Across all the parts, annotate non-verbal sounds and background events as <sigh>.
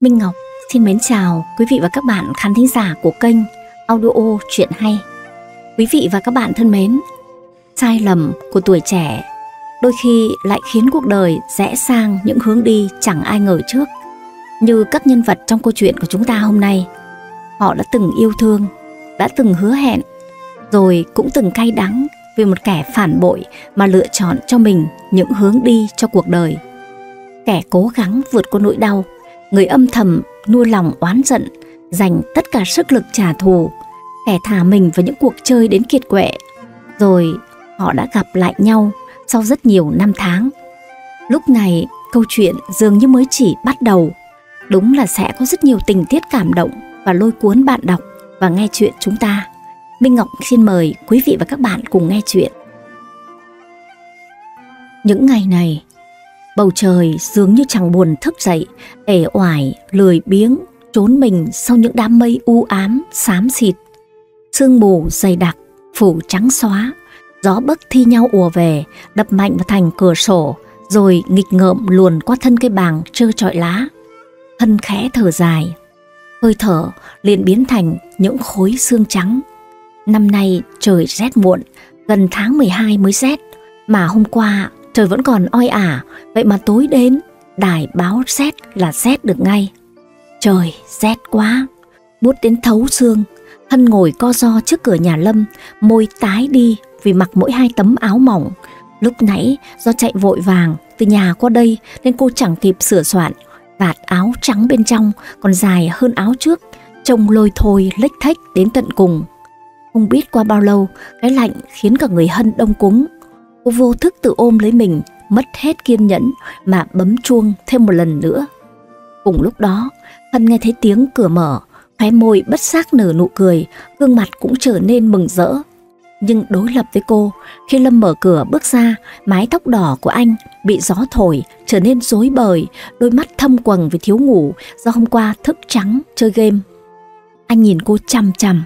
Minh Ngọc xin mến chào quý vị và các bạn khán thính giả của kênh Audio Chuyện Hay. Quý vị và các bạn thân mến, sai lầm của tuổi trẻ đôi khi lại khiến cuộc đời rẽ sang những hướng đi chẳng ai ngờ trước. Như các nhân vật trong câu chuyện của chúng ta hôm nay, họ đã từng yêu thương, đã từng hứa hẹn, rồi cũng từng cay đắng vì một kẻ phản bội mà lựa chọn cho mình những hướng đi cho cuộc đời. Kẻ cố gắng vượt qua nỗi đau người âm thầm nuôi lòng oán giận, dành tất cả sức lực trả thù, kẻ thả mình vào những cuộc chơi đến kiệt quệ. Rồi họ đã gặp lại nhau sau rất nhiều năm tháng. Lúc này, câu chuyện dường như mới chỉ bắt đầu. Đúng là sẽ có rất nhiều tình tiết cảm động và lôi cuốn bạn đọc và nghe chuyện chúng ta. Minh Ngọc xin mời quý vị và các bạn cùng nghe chuyện. Những ngày này, Bầu trời dường như chẳng buồn thức dậy, ể oải, lười biếng, trốn mình sau những đám mây u ám, xám xịt. Sương mù dày đặc, phủ trắng xóa, gió bấc thi nhau ùa về, đập mạnh vào thành cửa sổ, rồi nghịch ngợm luồn qua thân cây bàng trơ trọi lá. Hân khẽ thở dài, hơi thở liền biến thành những khối xương trắng. Năm nay trời rét muộn, gần tháng 12 mới rét, mà hôm qua Trời vẫn còn oi ả, vậy mà tối đến, đài báo xét là xét được ngay. Trời, rét quá, buốt đến thấu xương. Hân ngồi co do trước cửa nhà Lâm, môi tái đi vì mặc mỗi hai tấm áo mỏng. Lúc nãy do chạy vội vàng từ nhà qua đây nên cô chẳng kịp sửa soạn. Vạt áo trắng bên trong còn dài hơn áo trước, trông lôi thôi lếch thách đến tận cùng. Không biết qua bao lâu, cái lạnh khiến cả người Hân đông cúng cô vô thức tự ôm lấy mình, mất hết kiên nhẫn mà bấm chuông thêm một lần nữa. Cùng lúc đó, Hân nghe thấy tiếng cửa mở, khóe môi bất giác nở nụ cười, gương mặt cũng trở nên mừng rỡ. Nhưng đối lập với cô, khi Lâm mở cửa bước ra, mái tóc đỏ của anh bị gió thổi, trở nên rối bời, đôi mắt thâm quầng vì thiếu ngủ do hôm qua thức trắng chơi game. Anh nhìn cô chằm chằm,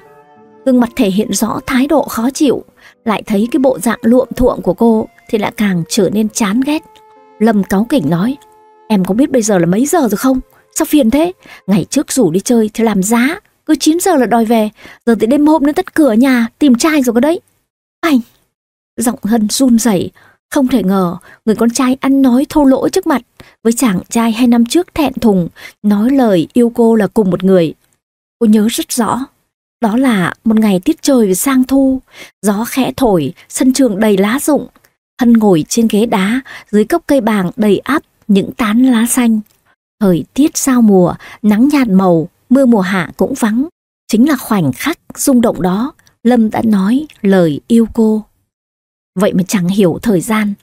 gương mặt thể hiện rõ thái độ khó chịu, lại thấy cái bộ dạng luộm thuộm của cô thì lại càng trở nên chán ghét. Lâm cáo kỉnh nói, em có biết bây giờ là mấy giờ rồi không? Sao phiền thế? Ngày trước rủ đi chơi thì làm giá, cứ 9 giờ là đòi về, giờ tới đêm hôm đến tất cửa nhà tìm trai rồi cơ đấy. Anh! Giọng Hân run rẩy không thể ngờ, người con trai ăn nói thô lỗ trước mặt, với chàng trai hai năm trước thẹn thùng, nói lời yêu cô là cùng một người. Cô nhớ rất rõ, đó là một ngày tiết trời sang thu, gió khẽ thổi, sân trường đầy lá rụng. Hân ngồi trên ghế đá, dưới gốc cây bàng đầy áp những tán lá xanh. Thời tiết sao mùa, nắng nhạt màu, mưa mùa hạ cũng vắng. Chính là khoảnh khắc rung động đó, Lâm đã nói lời yêu cô. Vậy mà chẳng hiểu thời gian,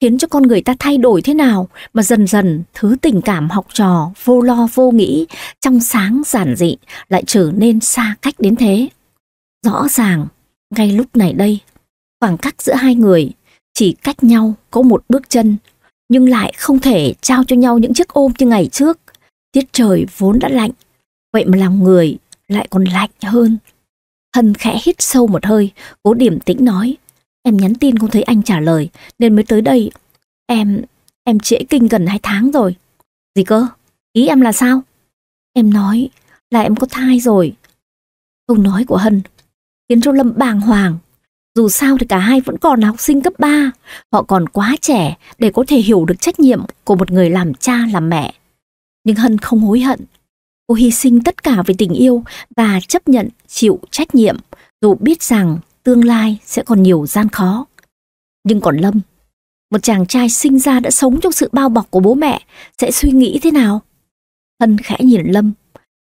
khiến cho con người ta thay đổi thế nào mà dần dần thứ tình cảm học trò vô lo vô nghĩ, trong sáng giản dị lại trở nên xa cách đến thế. Rõ ràng, ngay lúc này đây, khoảng cách giữa hai người chỉ cách nhau có một bước chân, nhưng lại không thể trao cho nhau những chiếc ôm như ngày trước. Tiết trời vốn đã lạnh, vậy mà lòng người lại còn lạnh hơn. Hân khẽ hít sâu một hơi, cố điềm tĩnh nói. Em nhắn tin không thấy anh trả lời Nên mới tới đây Em, em trễ kinh gần 2 tháng rồi Gì cơ? Ý em là sao? Em nói là em có thai rồi Câu nói của Hân Khiến cho Lâm bàng hoàng Dù sao thì cả hai vẫn còn là học sinh cấp 3 Họ còn quá trẻ Để có thể hiểu được trách nhiệm Của một người làm cha làm mẹ Nhưng Hân không hối hận Cô hy sinh tất cả vì tình yêu Và chấp nhận chịu trách nhiệm Dù biết rằng tương lai sẽ còn nhiều gian khó. Nhưng còn Lâm, một chàng trai sinh ra đã sống trong sự bao bọc của bố mẹ, sẽ suy nghĩ thế nào? Hân khẽ nhìn Lâm,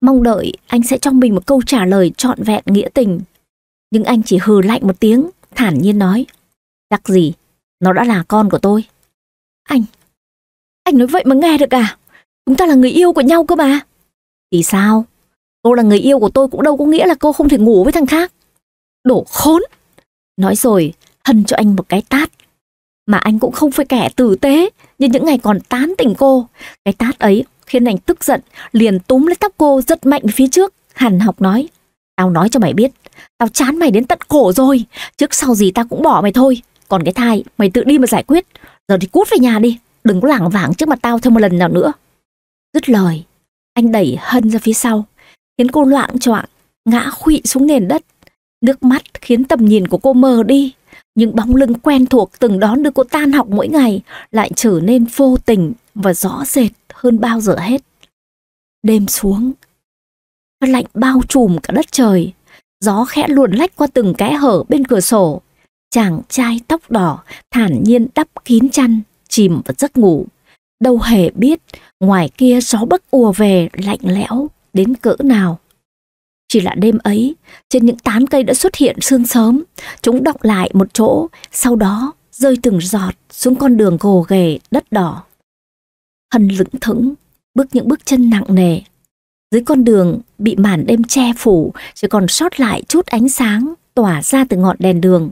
mong đợi anh sẽ cho mình một câu trả lời trọn vẹn nghĩa tình. Nhưng anh chỉ hừ lạnh một tiếng, thản nhiên nói, đặc gì, nó đã là con của tôi. Anh, anh nói vậy mà nghe được à? Chúng ta là người yêu của nhau cơ mà. vì sao? Cô là người yêu của tôi cũng đâu có nghĩa là cô không thể ngủ với thằng khác. Đổ khốn! Nói rồi, hân cho anh một cái tát. Mà anh cũng không phải kẻ tử tế, như những ngày còn tán tỉnh cô. Cái tát ấy khiến anh tức giận, liền túm lấy tóc cô giật mạnh phía trước. Hàn học nói, tao nói cho mày biết, tao chán mày đến tận cổ rồi, trước sau gì tao cũng bỏ mày thôi. Còn cái thai, mày tự đi mà giải quyết, giờ thì cút về nhà đi, đừng có lảng vảng trước mặt tao thêm một lần nào nữa. Dứt lời, anh đẩy Hân ra phía sau, khiến cô loạn choạng, ngã khụy xuống nền đất. Nước mắt khiến tầm nhìn của cô mờ đi, những bóng lưng quen thuộc từng đón đưa cô tan học mỗi ngày lại trở nên vô tình và rõ rệt hơn bao giờ hết. Đêm xuống, lạnh bao trùm cả đất trời, gió khẽ luồn lách qua từng kẽ hở bên cửa sổ. Chàng trai tóc đỏ thản nhiên đắp kín chăn, chìm vào giấc ngủ. Đâu hề biết, ngoài kia gió bất ùa về lạnh lẽo đến cỡ nào. Chỉ là đêm ấy, trên những tán cây đã xuất hiện sương sớm, chúng đọng lại một chỗ, sau đó rơi từng giọt xuống con đường gồ ghề đất đỏ. Hân lững thững, bước những bước chân nặng nề. Dưới con đường bị màn đêm che phủ, chỉ còn sót lại chút ánh sáng tỏa ra từ ngọn đèn đường.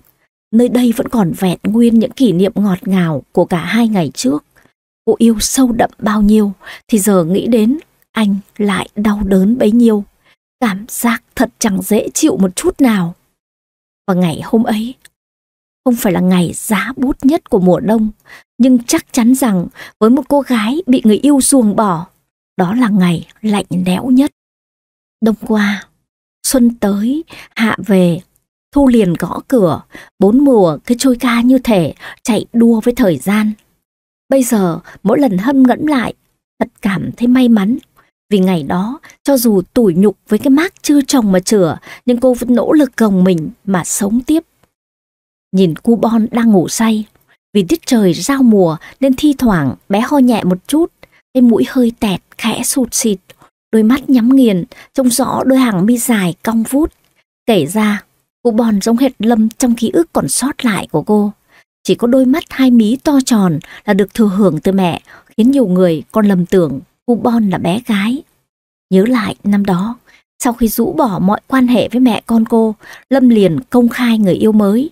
Nơi đây vẫn còn vẹn nguyên những kỷ niệm ngọt ngào của cả hai ngày trước. Cô yêu sâu đậm bao nhiêu thì giờ nghĩ đến anh lại đau đớn bấy nhiêu. Cảm giác thật chẳng dễ chịu một chút nào. Và ngày hôm ấy, không phải là ngày giá bút nhất của mùa đông, nhưng chắc chắn rằng với một cô gái bị người yêu xuồng bỏ, đó là ngày lạnh lẽo nhất. Đông qua, xuân tới, hạ về, thu liền gõ cửa, bốn mùa cứ trôi ca như thể chạy đua với thời gian. Bây giờ, mỗi lần hâm ngẫm lại, thật cảm thấy may mắn vì ngày đó, cho dù tủi nhục với cái mác chưa chồng mà chửa, nhưng cô vẫn nỗ lực gồng mình mà sống tiếp. Nhìn cu bon đang ngủ say, vì tiết trời giao mùa nên thi thoảng bé ho nhẹ một chút, cái mũi hơi tẹt, khẽ sụt xịt, đôi mắt nhắm nghiền, trông rõ đôi hàng mi dài cong vút. Kể ra, cụ Bon giống hệt lâm trong ký ức còn sót lại của cô. Chỉ có đôi mắt hai mí to tròn là được thừa hưởng từ mẹ, khiến nhiều người còn lầm tưởng Cu Bon là bé gái. Nhớ lại năm đó, sau khi rũ bỏ mọi quan hệ với mẹ con cô, Lâm liền công khai người yêu mới.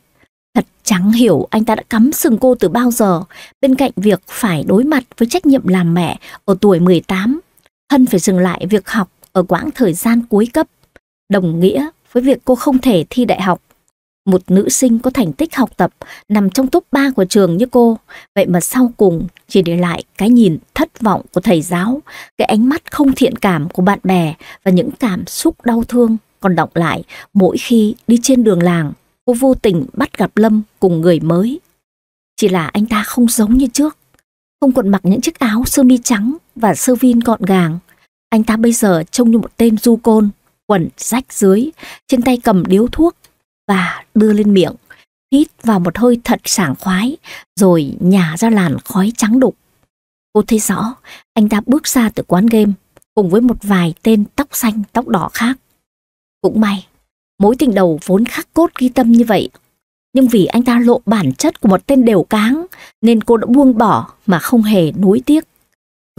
Thật chẳng hiểu anh ta đã cắm sừng cô từ bao giờ, bên cạnh việc phải đối mặt với trách nhiệm làm mẹ ở tuổi 18. Hân phải dừng lại việc học ở quãng thời gian cuối cấp, đồng nghĩa với việc cô không thể thi đại học một nữ sinh có thành tích học tập nằm trong top 3 của trường như cô, vậy mà sau cùng chỉ để lại cái nhìn thất vọng của thầy giáo, cái ánh mắt không thiện cảm của bạn bè và những cảm xúc đau thương còn động lại mỗi khi đi trên đường làng, cô vô tình bắt gặp Lâm cùng người mới. Chỉ là anh ta không giống như trước, không còn mặc những chiếc áo sơ mi trắng và sơ vin gọn gàng. Anh ta bây giờ trông như một tên du côn, quần rách dưới, trên tay cầm điếu thuốc và đưa lên miệng. Hít vào một hơi thật sảng khoái, rồi nhả ra làn khói trắng đục. Cô thấy rõ, anh ta bước ra từ quán game, cùng với một vài tên tóc xanh, tóc đỏ khác. Cũng may, mối tình đầu vốn khắc cốt ghi tâm như vậy. Nhưng vì anh ta lộ bản chất của một tên đều cáng, nên cô đã buông bỏ mà không hề nuối tiếc.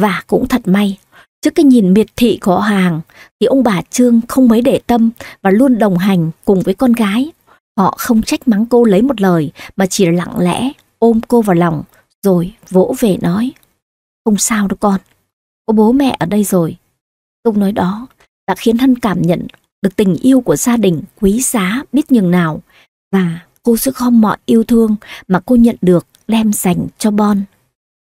Và cũng thật may, trước cái nhìn miệt thị của hàng, thì ông bà Trương không mấy để tâm và luôn đồng hành cùng với con gái. Họ không trách mắng cô lấy một lời mà chỉ lặng lẽ ôm cô vào lòng rồi vỗ về nói. Không sao đâu con, có bố mẹ ở đây rồi. Câu nói đó đã khiến Hân cảm nhận được tình yêu của gia đình quý giá biết nhường nào và cô sẽ gom mọi yêu thương mà cô nhận được đem dành cho Bon.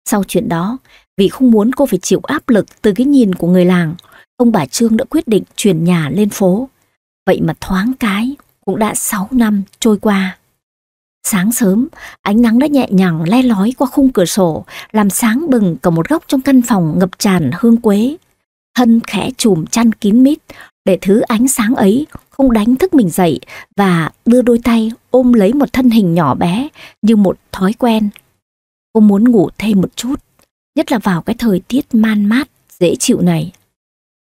Sau chuyện đó, vì không muốn cô phải chịu áp lực từ cái nhìn của người làng, ông bà Trương đã quyết định chuyển nhà lên phố. Vậy mà thoáng cái, cũng đã 6 năm trôi qua. Sáng sớm, ánh nắng đã nhẹ nhàng le lói qua khung cửa sổ, làm sáng bừng cả một góc trong căn phòng ngập tràn hương quế. Hân khẽ chùm chăn kín mít, để thứ ánh sáng ấy không đánh thức mình dậy và đưa đôi tay ôm lấy một thân hình nhỏ bé như một thói quen. Cô muốn ngủ thêm một chút, nhất là vào cái thời tiết man mát, dễ chịu này.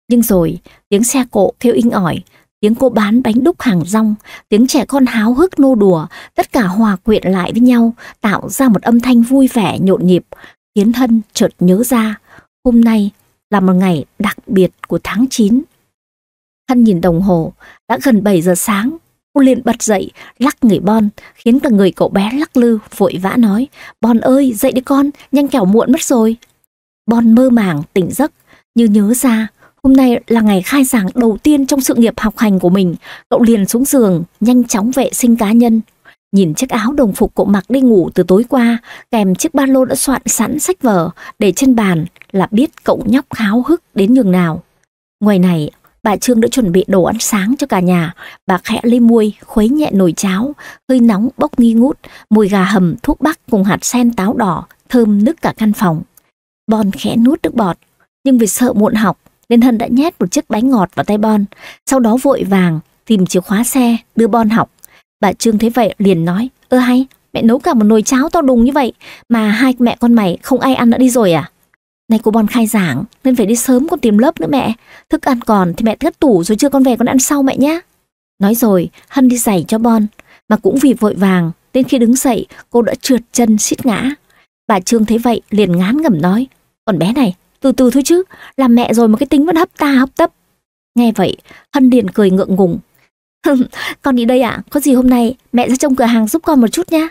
Nhưng rồi, tiếng xe cộ kêu inh ỏi tiếng cô bán bánh đúc hàng rong, tiếng trẻ con háo hức nô đùa, tất cả hòa quyện lại với nhau, tạo ra một âm thanh vui vẻ nhộn nhịp. khiến thân chợt nhớ ra, hôm nay là một ngày đặc biệt của tháng 9. thân nhìn đồng hồ, đã gần 7 giờ sáng, cô liền bật dậy, lắc người Bon, khiến cả người cậu bé lắc lư, vội vã nói, Bon ơi, dậy đi con, nhanh kẻo muộn mất rồi. Bon mơ màng, tỉnh giấc, như nhớ ra Hôm nay là ngày khai giảng đầu tiên trong sự nghiệp học hành của mình. Cậu liền xuống giường, nhanh chóng vệ sinh cá nhân. Nhìn chiếc áo đồng phục cậu mặc đi ngủ từ tối qua, kèm chiếc ba lô đã soạn sẵn sách vở, để trên bàn là biết cậu nhóc háo hức đến nhường nào. Ngoài này, bà Trương đã chuẩn bị đồ ăn sáng cho cả nhà. Bà khẽ lấy muôi, khuấy nhẹ nồi cháo, hơi nóng bốc nghi ngút, mùi gà hầm thuốc bắc cùng hạt sen táo đỏ, thơm nức cả căn phòng. Bon khẽ nuốt nước bọt, nhưng vì sợ muộn học nên Hân đã nhét một chiếc bánh ngọt vào tay Bon, sau đó vội vàng tìm chìa khóa xe đưa Bon học. Bà Trương thấy vậy liền nói, ơ hay, mẹ nấu cả một nồi cháo to đùng như vậy mà hai mẹ con mày không ai ăn đã đi rồi à? Này cô Bon khai giảng nên phải đi sớm con tìm lớp nữa mẹ, thức ăn còn thì mẹ cất tủ rồi chưa con về con ăn sau mẹ nhé. Nói rồi, Hân đi giày cho Bon, mà cũng vì vội vàng nên khi đứng dậy cô đã trượt chân suýt ngã. Bà Trương thấy vậy liền ngán ngẩm nói, còn bé này từ từ thôi chứ, làm mẹ rồi mà cái tính vẫn hấp ta hấp tấp. Nghe vậy, Hân liền cười ngượng ngùng. con đi đây ạ, à? có gì hôm nay mẹ ra trong cửa hàng giúp con một chút nha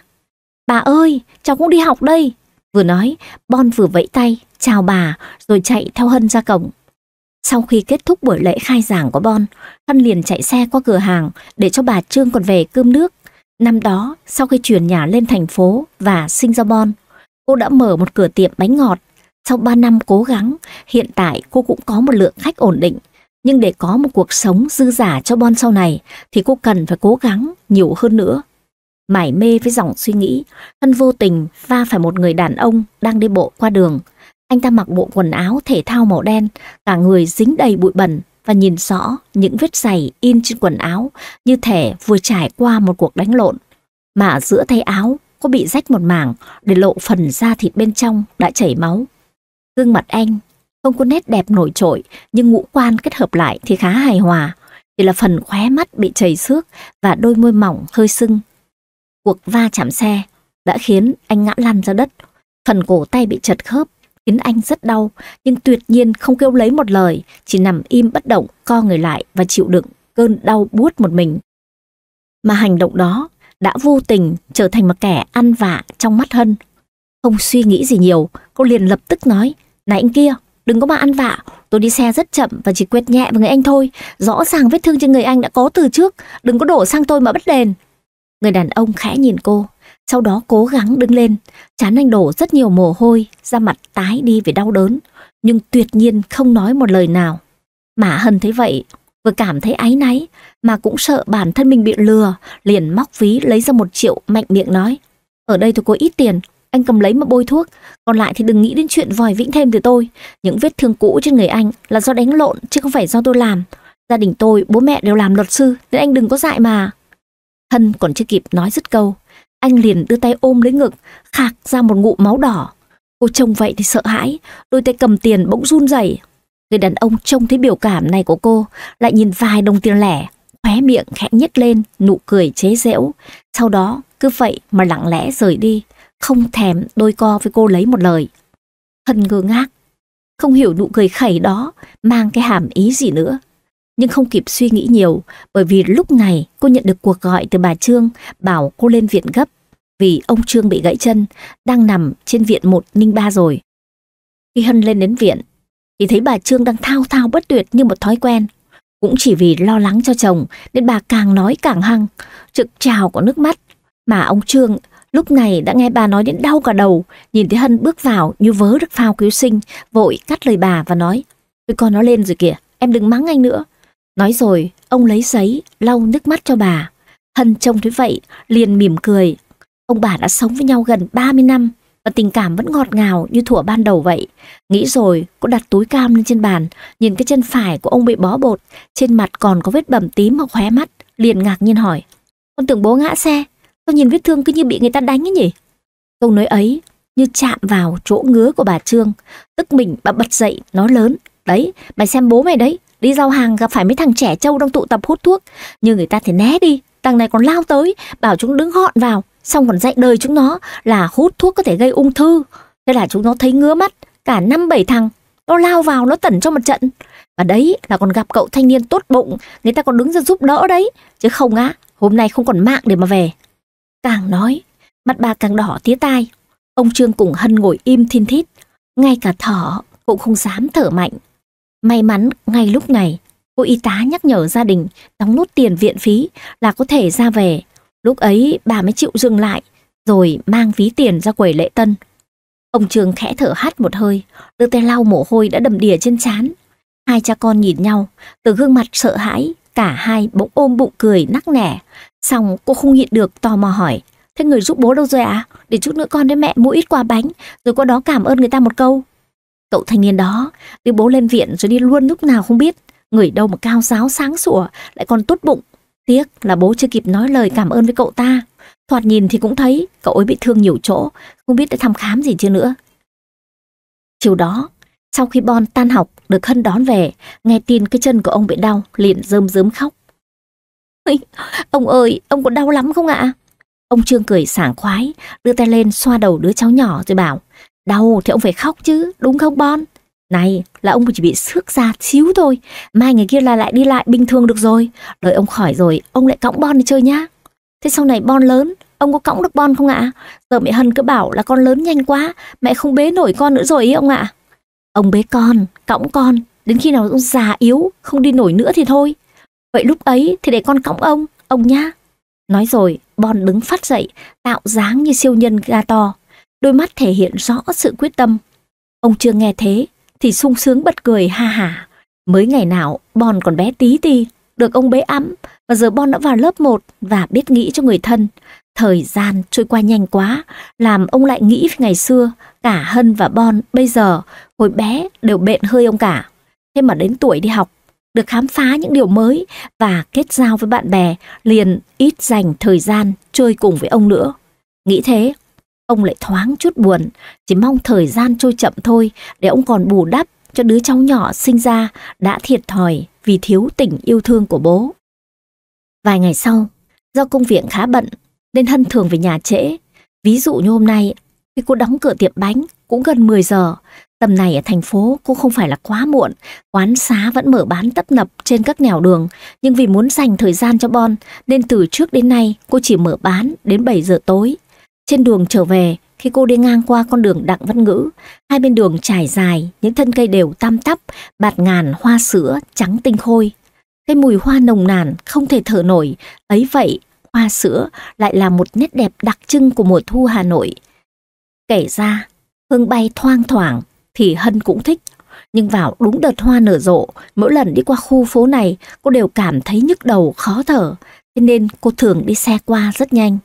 Bà ơi, cháu cũng đi học đây. Vừa nói, Bon vừa vẫy tay, chào bà, rồi chạy theo Hân ra cổng. Sau khi kết thúc buổi lễ khai giảng của Bon, Hân liền chạy xe qua cửa hàng để cho bà Trương còn về cơm nước. Năm đó, sau khi chuyển nhà lên thành phố và sinh ra Bon, cô đã mở một cửa tiệm bánh ngọt sau 3 năm cố gắng, hiện tại cô cũng có một lượng khách ổn định. Nhưng để có một cuộc sống dư giả cho Bon sau này thì cô cần phải cố gắng nhiều hơn nữa. Mải mê với dòng suy nghĩ, thân vô tình va phải một người đàn ông đang đi bộ qua đường. Anh ta mặc bộ quần áo thể thao màu đen, cả người dính đầy bụi bẩn và nhìn rõ những vết giày in trên quần áo như thể vừa trải qua một cuộc đánh lộn. Mà giữa tay áo có bị rách một mảng để lộ phần da thịt bên trong đã chảy máu. Gương mặt anh không có nét đẹp nổi trội, nhưng ngũ quan kết hợp lại thì khá hài hòa. Chỉ là phần khóe mắt bị chảy xước và đôi môi mỏng hơi sưng. Cuộc va chạm xe đã khiến anh ngã lăn ra đất. Phần cổ tay bị chật khớp, khiến anh rất đau, nhưng tuyệt nhiên không kêu lấy một lời, chỉ nằm im bất động, co người lại và chịu đựng cơn đau buốt một mình. Mà hành động đó đã vô tình trở thành một kẻ ăn vạ trong mắt Hân. Không suy nghĩ gì nhiều, cô liền lập tức nói này anh kia, đừng có mà ăn vạ, tôi đi xe rất chậm và chỉ quẹt nhẹ vào người anh thôi. Rõ ràng vết thương trên người anh đã có từ trước, đừng có đổ sang tôi mà bất đền. Người đàn ông khẽ nhìn cô, sau đó cố gắng đứng lên. Chán anh đổ rất nhiều mồ hôi, da mặt tái đi vì đau đớn, nhưng tuyệt nhiên không nói một lời nào. Mã Hân thấy vậy, vừa cảm thấy áy náy, mà cũng sợ bản thân mình bị lừa, liền móc ví lấy ra một triệu mạnh miệng nói. Ở đây tôi có ít tiền, anh cầm lấy mà bôi thuốc, còn lại thì đừng nghĩ đến chuyện vòi vĩnh thêm từ tôi. Những vết thương cũ trên người anh là do đánh lộn chứ không phải do tôi làm. Gia đình tôi, bố mẹ đều làm luật sư, nên anh đừng có dại mà. Hân còn chưa kịp nói dứt câu, anh liền đưa tay ôm lấy ngực, khạc ra một ngụm máu đỏ. Cô trông vậy thì sợ hãi, đôi tay cầm tiền bỗng run rẩy. Người đàn ông trông thấy biểu cảm này của cô, lại nhìn vài đồng tiền lẻ, khóe miệng khẽ nhếch lên, nụ cười chế giễu. Sau đó cứ vậy mà lặng lẽ rời đi không thèm đôi co với cô lấy một lời. Hân ngơ ngác, không hiểu nụ cười khẩy đó mang cái hàm ý gì nữa. Nhưng không kịp suy nghĩ nhiều bởi vì lúc này cô nhận được cuộc gọi từ bà Trương bảo cô lên viện gấp vì ông Trương bị gãy chân, đang nằm trên viện 103 rồi. Khi Hân lên đến viện, thì thấy bà Trương đang thao thao bất tuyệt như một thói quen. Cũng chỉ vì lo lắng cho chồng nên bà càng nói càng hăng, trực trào có nước mắt. Mà ông Trương Lúc này đã nghe bà nói đến đau cả đầu, nhìn thấy Hân bước vào như vớ được phao cứu sinh, vội cắt lời bà và nói, tôi con nó lên rồi kìa, em đừng mắng anh nữa. Nói rồi, ông lấy giấy, lau nước mắt cho bà. Hân trông thấy vậy, liền mỉm cười. Ông bà đã sống với nhau gần 30 năm, và tình cảm vẫn ngọt ngào như thuở ban đầu vậy. Nghĩ rồi, cô đặt túi cam lên trên bàn, nhìn cái chân phải của ông bị bó bột, trên mặt còn có vết bầm tím mà khóe mắt, liền ngạc nhiên hỏi. Con tưởng bố ngã xe, Sao nhìn vết thương cứ như bị người ta đánh ấy nhỉ? Câu nói ấy như chạm vào chỗ ngứa của bà Trương. Tức mình bà bật dậy, nói lớn. Đấy, mày xem bố mày đấy, đi giao hàng gặp phải mấy thằng trẻ trâu đang tụ tập hút thuốc. Như người ta thì né đi, thằng này còn lao tới, bảo chúng đứng họn vào. Xong còn dạy đời chúng nó là hút thuốc có thể gây ung thư. Thế là chúng nó thấy ngứa mắt, cả năm bảy thằng. Nó lao vào, nó tẩn cho một trận. Và đấy là còn gặp cậu thanh niên tốt bụng, người ta còn đứng ra giúp đỡ đấy. Chứ không á, hôm nay không còn mạng để mà về. Càng nói, mặt bà càng đỏ tía tai. Ông Trương cùng Hân ngồi im thiên thít, ngay cả thở cũng không dám thở mạnh. May mắn ngay lúc này, cô y tá nhắc nhở gia đình đóng nốt tiền viện phí là có thể ra về. Lúc ấy bà mới chịu dừng lại, rồi mang ví tiền ra quầy lễ tân. Ông Trương khẽ thở hắt một hơi, đưa tay lau mồ hôi đã đầm đìa trên chán. Hai cha con nhìn nhau, từ gương mặt sợ hãi, cả hai bỗng ôm bụng cười nắc nẻ. Xong cô không nhịn được tò mò hỏi Thế người giúp bố đâu rồi à? Để chút nữa con với mẹ mua ít quà bánh Rồi qua đó cảm ơn người ta một câu Cậu thanh niên đó Đưa bố lên viện rồi đi luôn lúc nào không biết Người đâu mà cao giáo sáng sủa Lại còn tốt bụng Tiếc là bố chưa kịp nói lời cảm ơn với cậu ta Thoạt nhìn thì cũng thấy cậu ấy bị thương nhiều chỗ Không biết đã thăm khám gì chưa nữa Chiều đó Sau khi Bon tan học được Hân đón về Nghe tin cái chân của ông bị đau Liền rơm rớm khóc ông ơi, ông có đau lắm không ạ? Ông Trương cười sảng khoái, đưa tay lên xoa đầu đứa cháu nhỏ rồi bảo, đau thì ông phải khóc chứ, đúng không Bon? Này, là ông chỉ bị xước ra xíu thôi, mai người kia là lại đi lại bình thường được rồi. Đợi ông khỏi rồi, ông lại cõng Bon đi chơi nhá. Thế sau này Bon lớn, ông có cõng được Bon không ạ? Giờ mẹ Hân cứ bảo là con lớn nhanh quá, mẹ không bế nổi con nữa rồi ý ông ạ. Ông bế con, cõng con, đến khi nào ông già yếu, không đi nổi nữa thì thôi. Vậy lúc ấy thì để con cõng ông, ông nhá. Nói rồi, Bon đứng phát dậy, tạo dáng như siêu nhân ga to. Đôi mắt thể hiện rõ sự quyết tâm. Ông chưa nghe thế, thì sung sướng bật cười ha hả. Mới ngày nào, Bon còn bé tí ti, được ông bế ẵm, và giờ Bon đã vào lớp 1 và biết nghĩ cho người thân. Thời gian trôi qua nhanh quá, làm ông lại nghĩ về ngày xưa, cả Hân và Bon bây giờ, hồi bé đều bện hơi ông cả. Thế mà đến tuổi đi học, được khám phá những điều mới và kết giao với bạn bè, liền ít dành thời gian chơi cùng với ông nữa. Nghĩ thế, ông lại thoáng chút buồn, chỉ mong thời gian trôi chậm thôi để ông còn bù đắp cho đứa cháu nhỏ sinh ra đã thiệt thòi vì thiếu tình yêu thương của bố. Vài ngày sau, do công việc khá bận nên Hân thường về nhà trễ. Ví dụ như hôm nay, khi cô đóng cửa tiệm bánh cũng gần 10 giờ, Tầm này ở thành phố cũng không phải là quá muộn, quán xá vẫn mở bán tấp nập trên các nẻo đường, nhưng vì muốn dành thời gian cho Bon nên từ trước đến nay cô chỉ mở bán đến 7 giờ tối. Trên đường trở về, khi cô đi ngang qua con đường Đặng Văn Ngữ, hai bên đường trải dài những thân cây đều tam tắp, bạt ngàn hoa sữa trắng tinh khôi. Cái mùi hoa nồng nàn không thể thở nổi, ấy vậy hoa sữa lại là một nét đẹp đặc trưng của mùa thu Hà Nội. Kể ra, hương bay thoang thoảng thì Hân cũng thích. Nhưng vào đúng đợt hoa nở rộ, mỗi lần đi qua khu phố này cô đều cảm thấy nhức đầu khó thở, thế nên cô thường đi xe qua rất nhanh.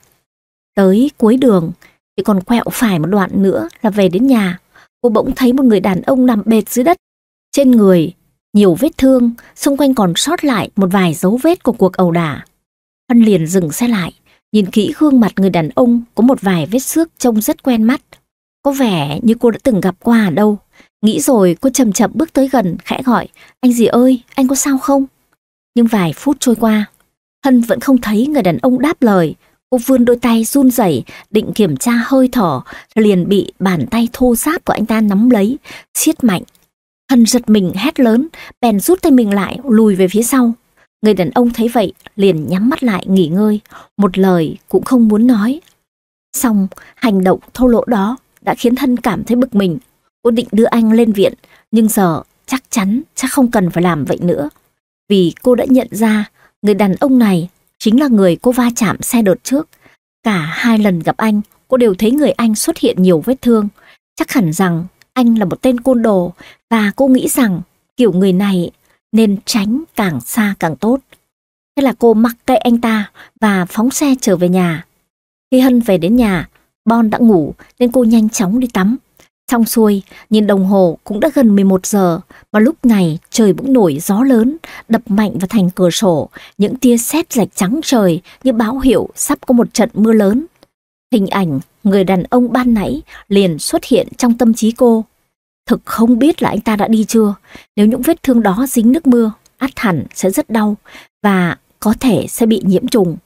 Tới cuối đường, chỉ còn quẹo phải một đoạn nữa là về đến nhà. Cô bỗng thấy một người đàn ông nằm bệt dưới đất. Trên người, nhiều vết thương, xung quanh còn sót lại một vài dấu vết của cuộc ẩu đả. Hân liền dừng xe lại, nhìn kỹ gương mặt người đàn ông có một vài vết xước trông rất quen mắt. Có vẻ như cô đã từng gặp qua ở đâu. Nghĩ rồi cô chậm chậm bước tới gần, khẽ gọi, anh gì ơi, anh có sao không? Nhưng vài phút trôi qua, Hân vẫn không thấy người đàn ông đáp lời. Cô vươn đôi tay run rẩy định kiểm tra hơi thở, liền bị bàn tay thô ráp của anh ta nắm lấy, siết mạnh. Hân giật mình hét lớn, bèn rút tay mình lại, lùi về phía sau. Người đàn ông thấy vậy, liền nhắm mắt lại nghỉ ngơi, một lời cũng không muốn nói. Xong, hành động thô lỗ đó đã khiến thân cảm thấy bực mình. Cô định đưa anh lên viện, nhưng giờ chắc chắn chắc không cần phải làm vậy nữa. Vì cô đã nhận ra người đàn ông này chính là người cô va chạm xe đột trước. Cả hai lần gặp anh, cô đều thấy người anh xuất hiện nhiều vết thương. Chắc hẳn rằng anh là một tên côn đồ và cô nghĩ rằng kiểu người này nên tránh càng xa càng tốt. Thế là cô mặc kệ anh ta và phóng xe trở về nhà. Khi Hân về đến nhà, Bon đã ngủ nên cô nhanh chóng đi tắm. Xong xuôi, nhìn đồng hồ cũng đã gần 11 giờ, mà lúc này trời bỗng nổi gió lớn, đập mạnh vào thành cửa sổ, những tia sét rạch trắng trời như báo hiệu sắp có một trận mưa lớn. Hình ảnh người đàn ông ban nãy liền xuất hiện trong tâm trí cô. Thực không biết là anh ta đã đi chưa, nếu những vết thương đó dính nước mưa, át hẳn sẽ rất đau và có thể sẽ bị nhiễm trùng.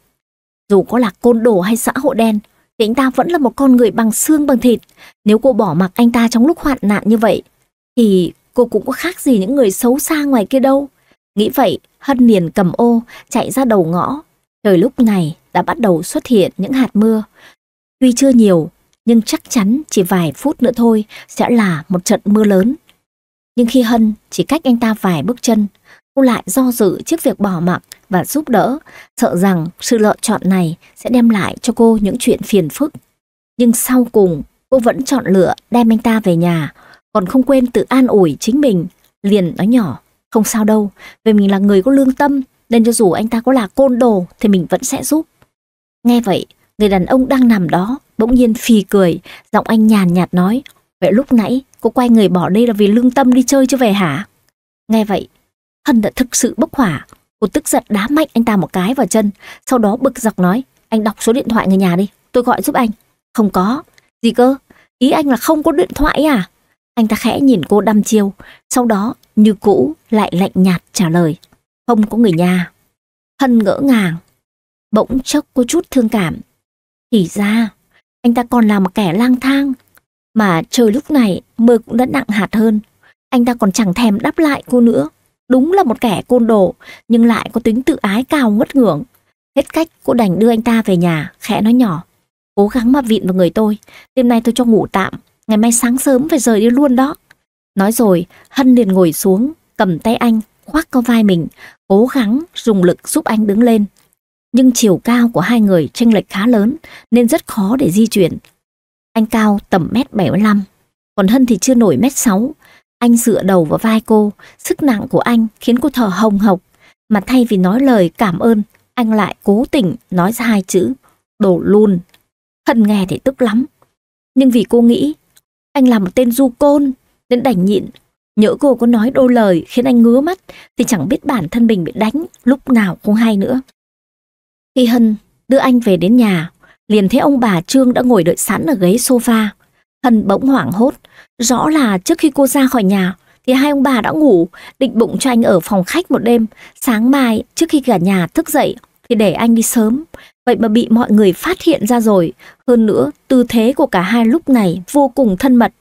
Dù có là côn đồ hay xã hội đen, thì anh ta vẫn là một con người bằng xương bằng thịt. Nếu cô bỏ mặc anh ta trong lúc hoạn nạn như vậy, thì cô cũng có khác gì những người xấu xa ngoài kia đâu. Nghĩ vậy, Hân liền cầm ô, chạy ra đầu ngõ. Trời lúc này đã bắt đầu xuất hiện những hạt mưa. Tuy chưa nhiều, nhưng chắc chắn chỉ vài phút nữa thôi sẽ là một trận mưa lớn. Nhưng khi Hân chỉ cách anh ta vài bước chân, cô lại do dự trước việc bỏ mặc và giúp đỡ, sợ rằng sự lựa chọn này sẽ đem lại cho cô những chuyện phiền phức. Nhưng sau cùng, cô vẫn chọn lựa đem anh ta về nhà, còn không quên tự an ủi chính mình, liền nói nhỏ, không sao đâu, vì mình là người có lương tâm, nên cho dù anh ta có là côn đồ thì mình vẫn sẽ giúp. Nghe vậy, người đàn ông đang nằm đó bỗng nhiên phì cười, giọng anh nhàn nhạt nói, vậy lúc nãy cô quay người bỏ đây là vì lương tâm đi chơi chứ về hả? Nghe vậy, Hân đã thực sự bốc hỏa, Cô tức giận đá mạnh anh ta một cái vào chân, sau đó bực dọc nói, anh đọc số điện thoại người nhà đi, tôi gọi giúp anh. Không có. Gì cơ? Ý anh là không có điện thoại à? Anh ta khẽ nhìn cô đăm chiêu, sau đó như cũ lại lạnh nhạt trả lời, không có người nhà. Hân ngỡ ngàng, bỗng chốc cô chút thương cảm. Thì ra, anh ta còn là một kẻ lang thang, mà trời lúc này mưa cũng đã nặng hạt hơn. Anh ta còn chẳng thèm đáp lại cô nữa. Đúng là một kẻ côn đồ, nhưng lại có tính tự ái cao ngất ngưỡng. Hết cách, cô đành đưa anh ta về nhà, khẽ nói nhỏ. Cố gắng mà vịn vào người tôi, đêm nay tôi cho ngủ tạm, ngày mai sáng sớm phải rời đi luôn đó. Nói rồi, Hân liền ngồi xuống, cầm tay anh, khoác qua vai mình, cố gắng dùng lực giúp anh đứng lên. Nhưng chiều cao của hai người chênh lệch khá lớn nên rất khó để di chuyển. Anh cao tầm mét bảy mươi lăm còn Hân thì chưa nổi mét sáu anh dựa đầu vào vai cô, sức nặng của anh khiến cô thở hồng hộc. Mà thay vì nói lời cảm ơn, anh lại cố tình nói ra hai chữ, đổ luôn. Hân nghe thì tức lắm. Nhưng vì cô nghĩ, anh là một tên du côn, nên đành nhịn. Nhỡ cô có nói đôi lời khiến anh ngứa mắt, thì chẳng biết bản thân mình bị đánh lúc nào không hay nữa. Khi Hân đưa anh về đến nhà, liền thấy ông bà Trương đã ngồi đợi sẵn ở ghế sofa. Hân bỗng hoảng hốt, Rõ là trước khi cô ra khỏi nhà thì hai ông bà đã ngủ, định bụng cho anh ở phòng khách một đêm. Sáng mai trước khi cả nhà thức dậy thì để anh đi sớm. Vậy mà bị mọi người phát hiện ra rồi. Hơn nữa, tư thế của cả hai lúc này vô cùng thân mật.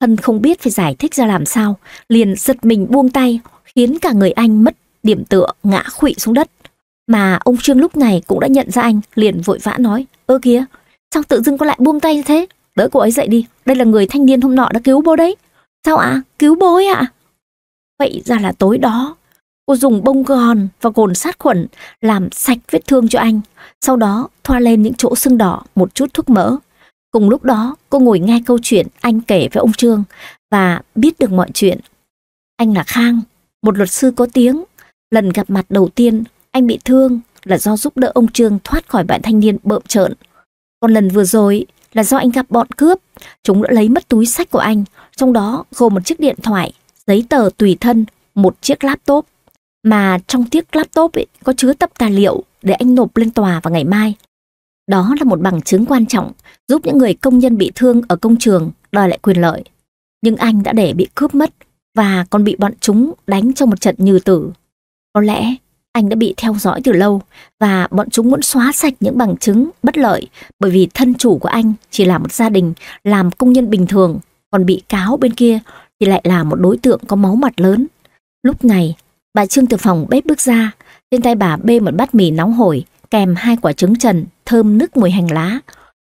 Hân không biết phải giải thích ra làm sao, liền giật mình buông tay, khiến cả người anh mất điểm tựa, ngã khụy xuống đất. Mà ông Trương lúc này cũng đã nhận ra anh, liền vội vã nói, ơ kìa, sao tự dưng con lại buông tay như thế? Đỡ cô ấy dậy đi, đây là người thanh niên hôm nọ đã cứu bố đấy. Sao ạ? À? Cứu bố ấy ạ? À? Vậy ra là tối đó, cô dùng bông gòn và cồn sát khuẩn làm sạch vết thương cho anh. Sau đó thoa lên những chỗ sưng đỏ một chút thuốc mỡ. Cùng lúc đó, cô ngồi nghe câu chuyện anh kể với ông Trương và biết được mọi chuyện. Anh là Khang, một luật sư có tiếng. Lần gặp mặt đầu tiên, anh bị thương là do giúp đỡ ông Trương thoát khỏi bạn thanh niên bợm trợn. Còn lần vừa rồi, là do anh gặp bọn cướp. Chúng đã lấy mất túi sách của anh, trong đó gồm một chiếc điện thoại, giấy tờ tùy thân, một chiếc laptop. Mà trong chiếc laptop ấy, có chứa tập tài liệu để anh nộp lên tòa vào ngày mai. Đó là một bằng chứng quan trọng giúp những người công nhân bị thương ở công trường đòi lại quyền lợi. Nhưng anh đã để bị cướp mất và còn bị bọn chúng đánh trong một trận như tử. Có lẽ anh đã bị theo dõi từ lâu và bọn chúng muốn xóa sạch những bằng chứng bất lợi bởi vì thân chủ của anh chỉ là một gia đình làm công nhân bình thường, còn bị cáo bên kia thì lại là một đối tượng có máu mặt lớn. Lúc này, bà Trương từ phòng bếp bước ra, trên tay bà bê một bát mì nóng hổi kèm hai quả trứng trần thơm nức mùi hành lá.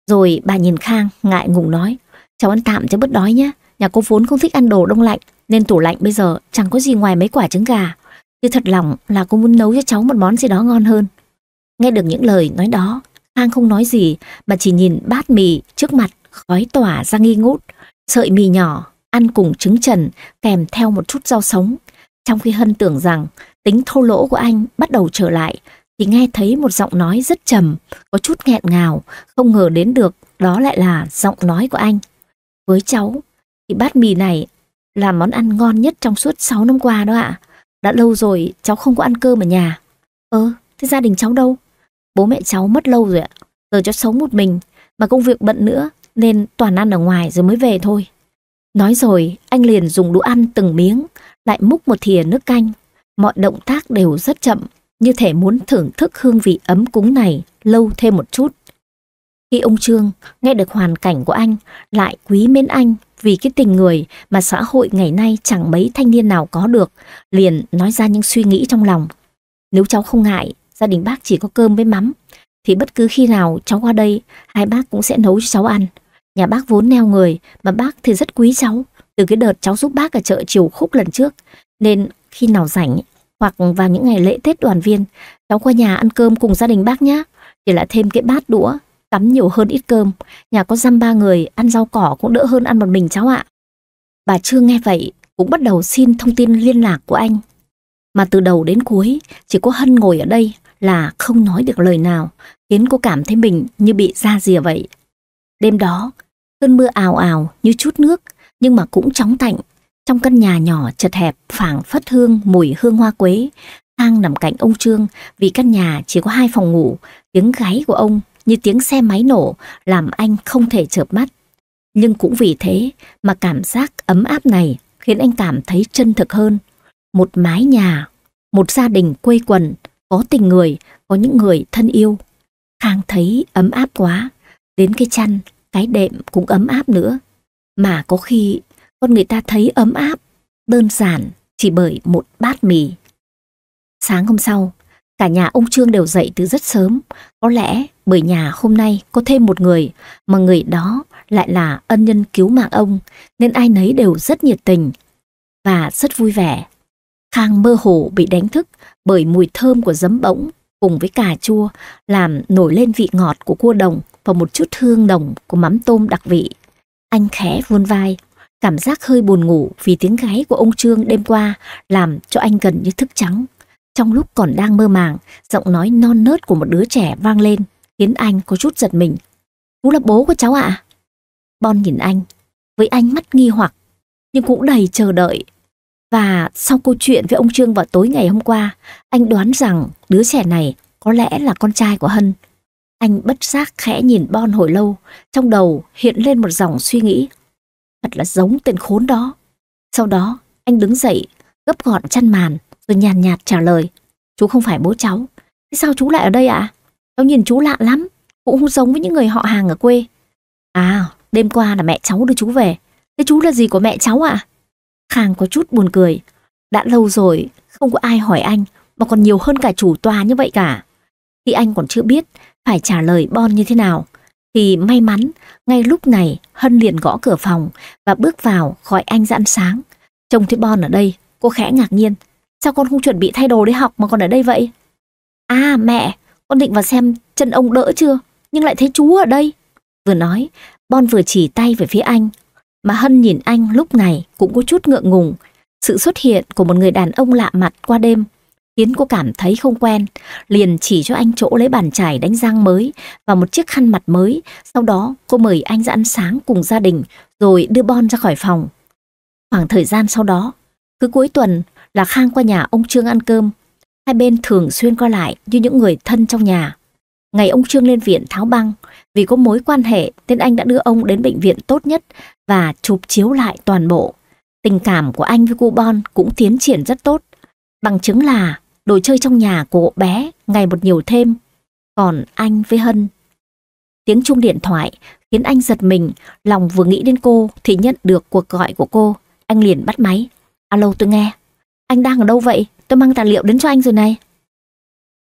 Rồi bà nhìn Khang ngại ngùng nói, cháu ăn tạm cho bớt đói nhé, nhà cô vốn không thích ăn đồ đông lạnh nên tủ lạnh bây giờ chẳng có gì ngoài mấy quả trứng gà. Chứ thật lòng là cô muốn nấu cho cháu một món gì đó ngon hơn. Nghe được những lời nói đó, Khang không nói gì mà chỉ nhìn bát mì trước mặt khói tỏa ra nghi ngút, sợi mì nhỏ ăn cùng trứng trần kèm theo một chút rau sống. Trong khi Hân tưởng rằng tính thô lỗ của anh bắt đầu trở lại thì nghe thấy một giọng nói rất trầm, có chút nghẹn ngào, không ngờ đến được đó lại là giọng nói của anh. Với cháu thì bát mì này là món ăn ngon nhất trong suốt 6 năm qua đó ạ. Đã lâu rồi cháu không có ăn cơm ở nhà. Ơ, thế gia đình cháu đâu? Bố mẹ cháu mất lâu rồi ạ. Giờ cháu sống một mình, mà công việc bận nữa nên toàn ăn ở ngoài rồi mới về thôi. Nói rồi, anh liền dùng đũa ăn từng miếng, lại múc một thìa nước canh. Mọi động tác đều rất chậm, như thể muốn thưởng thức hương vị ấm cúng này lâu thêm một chút. Khi ông Trương nghe được hoàn cảnh của anh, lại quý mến anh vì cái tình người mà xã hội ngày nay chẳng mấy thanh niên nào có được, liền nói ra những suy nghĩ trong lòng. Nếu cháu không ngại, gia đình bác chỉ có cơm với mắm, thì bất cứ khi nào cháu qua đây, hai bác cũng sẽ nấu cho cháu ăn. Nhà bác vốn neo người, mà bác thì rất quý cháu. Từ cái đợt cháu giúp bác ở chợ chiều khúc lần trước, nên khi nào rảnh, hoặc vào những ngày lễ Tết đoàn viên, cháu qua nhà ăn cơm cùng gia đình bác nhé. Để lại thêm cái bát đũa, tắm nhiều hơn ít cơm, nhà có dăm ba người, ăn rau cỏ cũng đỡ hơn ăn một mình cháu ạ. Bà Trương nghe vậy, cũng bắt đầu xin thông tin liên lạc của anh. Mà từ đầu đến cuối, chỉ có Hân ngồi ở đây là không nói được lời nào, khiến cô cảm thấy mình như bị ra rìa vậy. Đêm đó, cơn mưa ào ào như chút nước, nhưng mà cũng chóng tạnh. Trong căn nhà nhỏ chật hẹp, phảng phất hương mùi hương hoa quế, Thang nằm cạnh ông Trương vì căn nhà chỉ có hai phòng ngủ, tiếng gáy của ông như tiếng xe máy nổ làm anh không thể chợp mắt. Nhưng cũng vì thế mà cảm giác ấm áp này khiến anh cảm thấy chân thực hơn. Một mái nhà, một gia đình quây quần, có tình người, có những người thân yêu. Khang thấy ấm áp quá, đến cái chăn, cái đệm cũng ấm áp nữa. Mà có khi con người ta thấy ấm áp, đơn giản chỉ bởi một bát mì. Sáng hôm sau, Cả nhà ông Trương đều dậy từ rất sớm, có lẽ bởi nhà hôm nay có thêm một người, mà người đó lại là ân nhân cứu mạng ông, nên ai nấy đều rất nhiệt tình và rất vui vẻ. Khang mơ hồ bị đánh thức bởi mùi thơm của giấm bỗng cùng với cà chua làm nổi lên vị ngọt của cua đồng và một chút hương đồng của mắm tôm đặc vị. Anh khẽ vươn vai, cảm giác hơi buồn ngủ vì tiếng gáy của ông Trương đêm qua làm cho anh gần như thức trắng. Trong lúc còn đang mơ màng, giọng nói non nớt của một đứa trẻ vang lên, khiến anh có chút giật mình. Vũ là bố của cháu ạ. À? Bon nhìn anh, với ánh mắt nghi hoặc, nhưng cũng đầy chờ đợi. Và sau câu chuyện với ông Trương vào tối ngày hôm qua, anh đoán rằng đứa trẻ này có lẽ là con trai của Hân. Anh bất giác khẽ nhìn Bon hồi lâu, trong đầu hiện lên một dòng suy nghĩ. Thật là giống tên khốn đó. Sau đó, anh đứng dậy, gấp gọn chăn màn, tôi nhàn nhạt, trả lời Chú không phải bố cháu Thế sao chú lại ở đây ạ? À? Cháu nhìn chú lạ lắm Cũng không giống với những người họ hàng ở quê À đêm qua là mẹ cháu đưa chú về Thế chú là gì của mẹ cháu ạ? À? Khang có chút buồn cười Đã lâu rồi không có ai hỏi anh Mà còn nhiều hơn cả chủ tòa như vậy cả thì anh còn chưa biết Phải trả lời Bon như thế nào Thì may mắn Ngay lúc này Hân liền gõ cửa phòng Và bước vào gọi anh dãn sáng Trông thấy Bon ở đây Cô khẽ ngạc nhiên Sao con không chuẩn bị thay đồ đi học mà còn ở đây vậy? À mẹ, con định vào xem chân ông đỡ chưa? Nhưng lại thấy chú ở đây. Vừa nói, Bon vừa chỉ tay về phía anh. Mà Hân nhìn anh lúc này cũng có chút ngượng ngùng. Sự xuất hiện của một người đàn ông lạ mặt qua đêm khiến cô cảm thấy không quen. Liền chỉ cho anh chỗ lấy bàn chải đánh răng mới và một chiếc khăn mặt mới. Sau đó cô mời anh ra ăn sáng cùng gia đình rồi đưa Bon ra khỏi phòng. Khoảng thời gian sau đó, cứ cuối tuần là Khang qua nhà ông Trương ăn cơm. Hai bên thường xuyên qua lại như những người thân trong nhà. Ngày ông Trương lên viện tháo băng, vì có mối quan hệ nên anh đã đưa ông đến bệnh viện tốt nhất và chụp chiếu lại toàn bộ. Tình cảm của anh với cô Bon cũng tiến triển rất tốt. Bằng chứng là đồ chơi trong nhà của cậu bé ngày một nhiều thêm. Còn anh với Hân. Tiếng chuông điện thoại khiến anh giật mình, lòng vừa nghĩ đến cô thì nhận được cuộc gọi của cô. Anh liền bắt máy. Alo tôi nghe. Anh đang ở đâu vậy? Tôi mang tài liệu đến cho anh rồi này.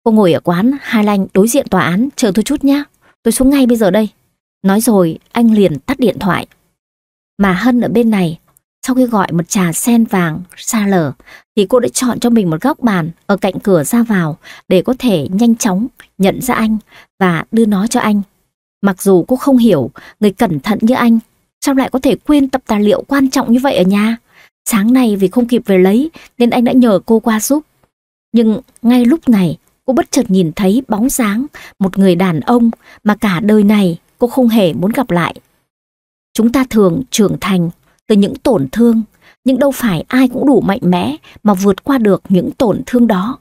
Cô ngồi ở quán, Hai lành đối diện tòa án, chờ tôi chút nhé. Tôi xuống ngay bây giờ đây. Nói rồi, anh liền tắt điện thoại. Mà Hân ở bên này, sau khi gọi một trà sen vàng xa lở, thì cô đã chọn cho mình một góc bàn ở cạnh cửa ra vào để có thể nhanh chóng nhận ra anh và đưa nó cho anh. Mặc dù cô không hiểu người cẩn thận như anh, sao lại có thể quên tập tài liệu quan trọng như vậy ở nhà? Sáng nay vì không kịp về lấy nên anh đã nhờ cô qua giúp. Nhưng ngay lúc này cô bất chợt nhìn thấy bóng dáng một người đàn ông mà cả đời này cô không hề muốn gặp lại. Chúng ta thường trưởng thành từ những tổn thương nhưng đâu phải ai cũng đủ mạnh mẽ mà vượt qua được những tổn thương đó.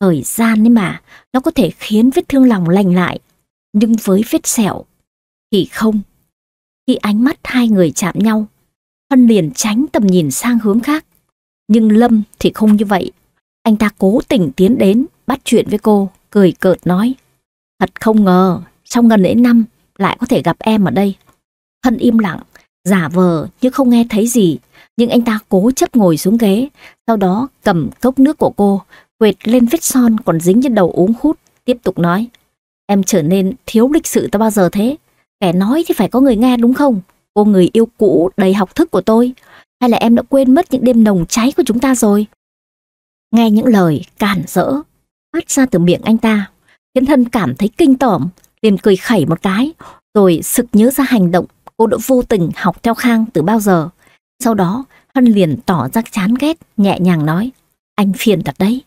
Thời gian ấy mà, nó có thể khiến vết thương lòng lành lại, nhưng với vết sẹo thì không. Khi ánh mắt hai người chạm nhau, Hân liền tránh tầm nhìn sang hướng khác. Nhưng Lâm thì không như vậy. Anh ta cố tình tiến đến, bắt chuyện với cô, cười cợt nói. Thật không ngờ, sau gần lễ năm lại có thể gặp em ở đây. Hân im lặng, giả vờ như không nghe thấy gì. Nhưng anh ta cố chấp ngồi xuống ghế, sau đó cầm cốc nước của cô, quệt lên vết son còn dính trên đầu uống hút, tiếp tục nói. Em trở nên thiếu lịch sự tao bao giờ thế? Kẻ nói thì phải có người nghe đúng không? cô người yêu cũ đầy học thức của tôi, hay là em đã quên mất những đêm nồng cháy của chúng ta rồi? Nghe những lời cản rỡ phát ra từ miệng anh ta, khiến thân cảm thấy kinh tởm, liền cười khẩy một cái, rồi sực nhớ ra hành động cô đã vô tình học theo Khang từ bao giờ. Sau đó, Hân liền tỏ ra chán ghét, nhẹ nhàng nói, anh phiền thật đấy.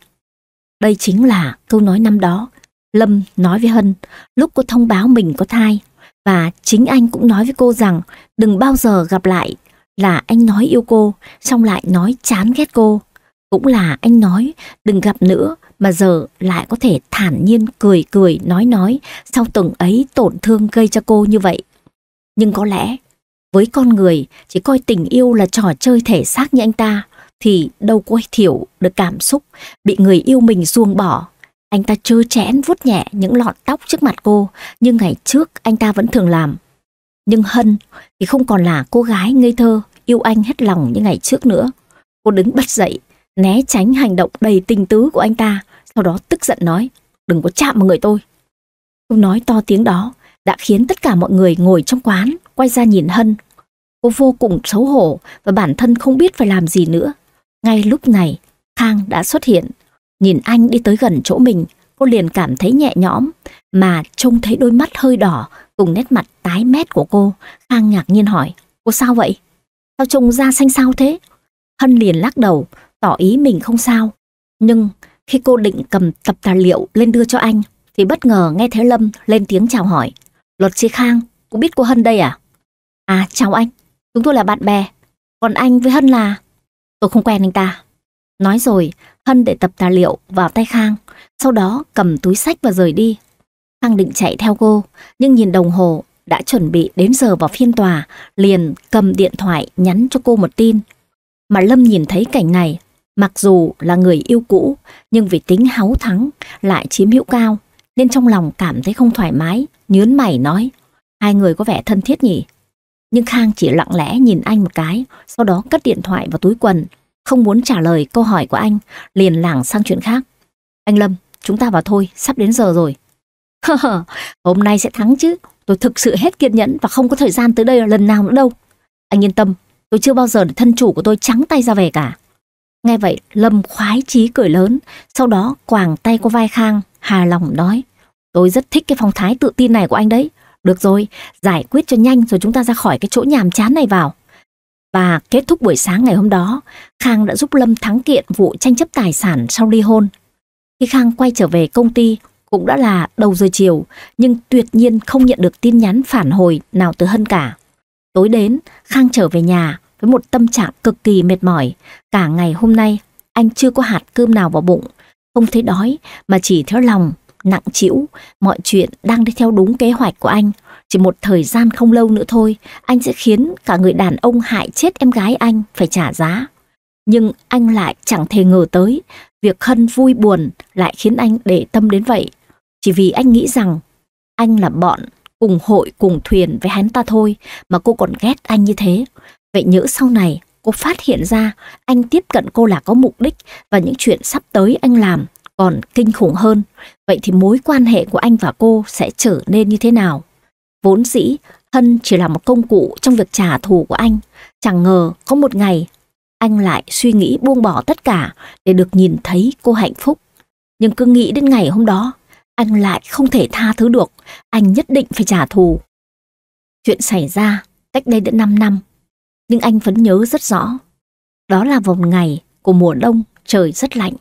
Đây chính là câu nói năm đó, Lâm nói với Hân lúc cô thông báo mình có thai và chính anh cũng nói với cô rằng đừng bao giờ gặp lại là anh nói yêu cô, xong lại nói chán ghét cô. Cũng là anh nói đừng gặp nữa mà giờ lại có thể thản nhiên cười cười nói nói sau từng ấy tổn thương gây cho cô như vậy. Nhưng có lẽ với con người chỉ coi tình yêu là trò chơi thể xác như anh ta thì đâu có thiểu được cảm xúc bị người yêu mình ruông bỏ anh ta trơ chẽn vuốt nhẹ những lọn tóc trước mặt cô như ngày trước anh ta vẫn thường làm. Nhưng Hân thì không còn là cô gái ngây thơ yêu anh hết lòng như ngày trước nữa. Cô đứng bật dậy, né tránh hành động đầy tình tứ của anh ta, sau đó tức giận nói, đừng có chạm vào người tôi. cô nói to tiếng đó đã khiến tất cả mọi người ngồi trong quán quay ra nhìn Hân. Cô vô cùng xấu hổ và bản thân không biết phải làm gì nữa. Ngay lúc này, Khang đã xuất hiện. Nhìn anh đi tới gần chỗ mình, cô liền cảm thấy nhẹ nhõm, mà trông thấy đôi mắt hơi đỏ cùng nét mặt tái mét của cô. Khang ngạc nhiên hỏi, cô sao vậy? Sao trông da xanh sao thế? Hân liền lắc đầu, tỏ ý mình không sao. Nhưng khi cô định cầm tập tài liệu lên đưa cho anh, thì bất ngờ nghe thấy Lâm lên tiếng chào hỏi. Luật sư Khang, cô biết cô Hân đây à? À, chào anh, chúng tôi là bạn bè. Còn anh với Hân là... Tôi không quen anh ta. Nói rồi, Hân để tập tài liệu vào tay Khang, sau đó cầm túi sách và rời đi. Khang định chạy theo cô, nhưng nhìn đồng hồ đã chuẩn bị đến giờ vào phiên tòa, liền cầm điện thoại nhắn cho cô một tin. Mà Lâm nhìn thấy cảnh này, mặc dù là người yêu cũ, nhưng vì tính háu thắng lại chiếm hữu cao, nên trong lòng cảm thấy không thoải mái, nhớn mày nói, hai người có vẻ thân thiết nhỉ. Nhưng Khang chỉ lặng lẽ nhìn anh một cái, sau đó cất điện thoại vào túi quần, không muốn trả lời câu hỏi của anh, liền lảng sang chuyện khác. Anh Lâm, chúng ta vào thôi, sắp đến giờ rồi. Hôm nay sẽ thắng chứ, tôi thực sự hết kiên nhẫn và không có thời gian tới đây lần nào nữa đâu. Anh yên tâm, tôi chưa bao giờ để thân chủ của tôi trắng tay ra về cả. Nghe vậy, Lâm khoái chí cười lớn, sau đó quàng tay qua vai Khang, hà lòng nói. Tôi rất thích cái phong thái tự tin này của anh đấy. Được rồi, giải quyết cho nhanh rồi chúng ta ra khỏi cái chỗ nhàm chán này vào. Và kết thúc buổi sáng ngày hôm đó, Khang đã giúp Lâm thắng kiện vụ tranh chấp tài sản sau ly hôn. Khi Khang quay trở về công ty, cũng đã là đầu giờ chiều, nhưng tuyệt nhiên không nhận được tin nhắn phản hồi nào từ Hân cả. Tối đến, Khang trở về nhà với một tâm trạng cực kỳ mệt mỏi. Cả ngày hôm nay, anh chưa có hạt cơm nào vào bụng, không thấy đói mà chỉ theo lòng, nặng chịu, mọi chuyện đang đi theo đúng kế hoạch của anh – chỉ một thời gian không lâu nữa thôi, anh sẽ khiến cả người đàn ông hại chết em gái anh phải trả giá. Nhưng anh lại chẳng thể ngờ tới, việc Hân vui buồn lại khiến anh để tâm đến vậy. Chỉ vì anh nghĩ rằng anh là bọn cùng hội cùng thuyền với hắn ta thôi mà cô còn ghét anh như thế. Vậy nhớ sau này cô phát hiện ra anh tiếp cận cô là có mục đích và những chuyện sắp tới anh làm còn kinh khủng hơn. Vậy thì mối quan hệ của anh và cô sẽ trở nên như thế nào? Vốn dĩ, Hân chỉ là một công cụ trong việc trả thù của anh. Chẳng ngờ có một ngày, anh lại suy nghĩ buông bỏ tất cả để được nhìn thấy cô hạnh phúc. Nhưng cứ nghĩ đến ngày hôm đó, anh lại không thể tha thứ được. Anh nhất định phải trả thù. Chuyện xảy ra cách đây đã 5 năm, nhưng anh vẫn nhớ rất rõ. Đó là vòng ngày của mùa đông trời rất lạnh.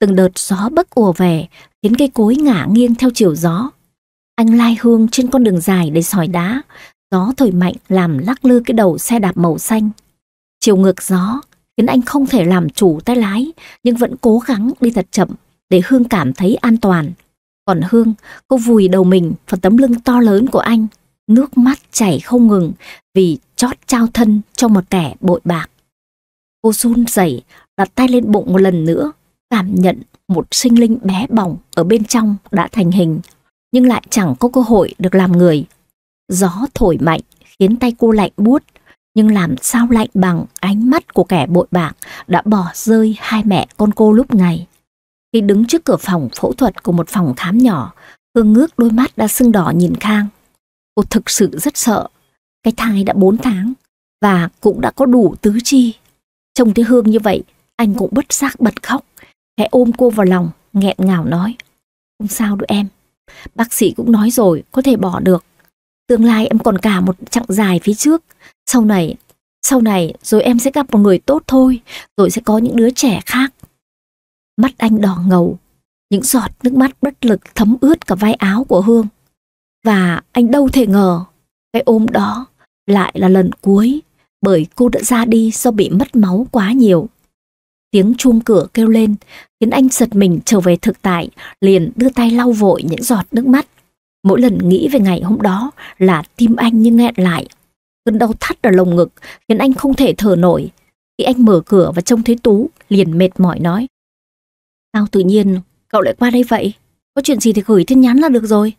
Từng đợt gió bấc ùa về khiến cây cối ngả nghiêng theo chiều gió. Anh lai hương trên con đường dài đầy sỏi đá, gió thổi mạnh làm lắc lư cái đầu xe đạp màu xanh. Chiều ngược gió khiến anh không thể làm chủ tay lái, nhưng vẫn cố gắng đi thật chậm để Hương cảm thấy an toàn. Còn Hương, cô vùi đầu mình vào tấm lưng to lớn của anh, nước mắt chảy không ngừng vì chót trao thân cho một kẻ bội bạc. Cô run rẩy đặt tay lên bụng một lần nữa, cảm nhận một sinh linh bé bỏng ở bên trong đã thành hình nhưng lại chẳng có cơ hội được làm người. Gió thổi mạnh khiến tay cô lạnh buốt, nhưng làm sao lạnh bằng ánh mắt của kẻ bội bạc đã bỏ rơi hai mẹ con cô lúc này. Khi đứng trước cửa phòng phẫu thuật của một phòng khám nhỏ, Hương ngước đôi mắt đã sưng đỏ nhìn Khang. Cô thực sự rất sợ. Cái thai đã 4 tháng và cũng đã có đủ tứ chi. Trông thấy Hương như vậy, anh cũng bất giác bật khóc. Hãy ôm cô vào lòng, nghẹn ngào nói. Không sao đâu em, Bác sĩ cũng nói rồi, có thể bỏ được. Tương lai em còn cả một chặng dài phía trước. Sau này, sau này rồi em sẽ gặp một người tốt thôi, rồi sẽ có những đứa trẻ khác. Mắt anh đỏ ngầu, những giọt nước mắt bất lực thấm ướt cả vai áo của Hương. Và anh đâu thể ngờ, cái ôm đó lại là lần cuối, bởi cô đã ra đi do bị mất máu quá nhiều. Tiếng chuông cửa kêu lên, khiến anh giật mình trở về thực tại, liền đưa tay lau vội những giọt nước mắt. Mỗi lần nghĩ về ngày hôm đó là tim anh như nghẹn lại. Cơn đau thắt ở lồng ngực khiến anh không thể thở nổi. Khi anh mở cửa và trông thấy Tú, liền mệt mỏi nói. Sao tự nhiên cậu lại qua đây vậy? Có chuyện gì thì gửi tin nhắn là được rồi.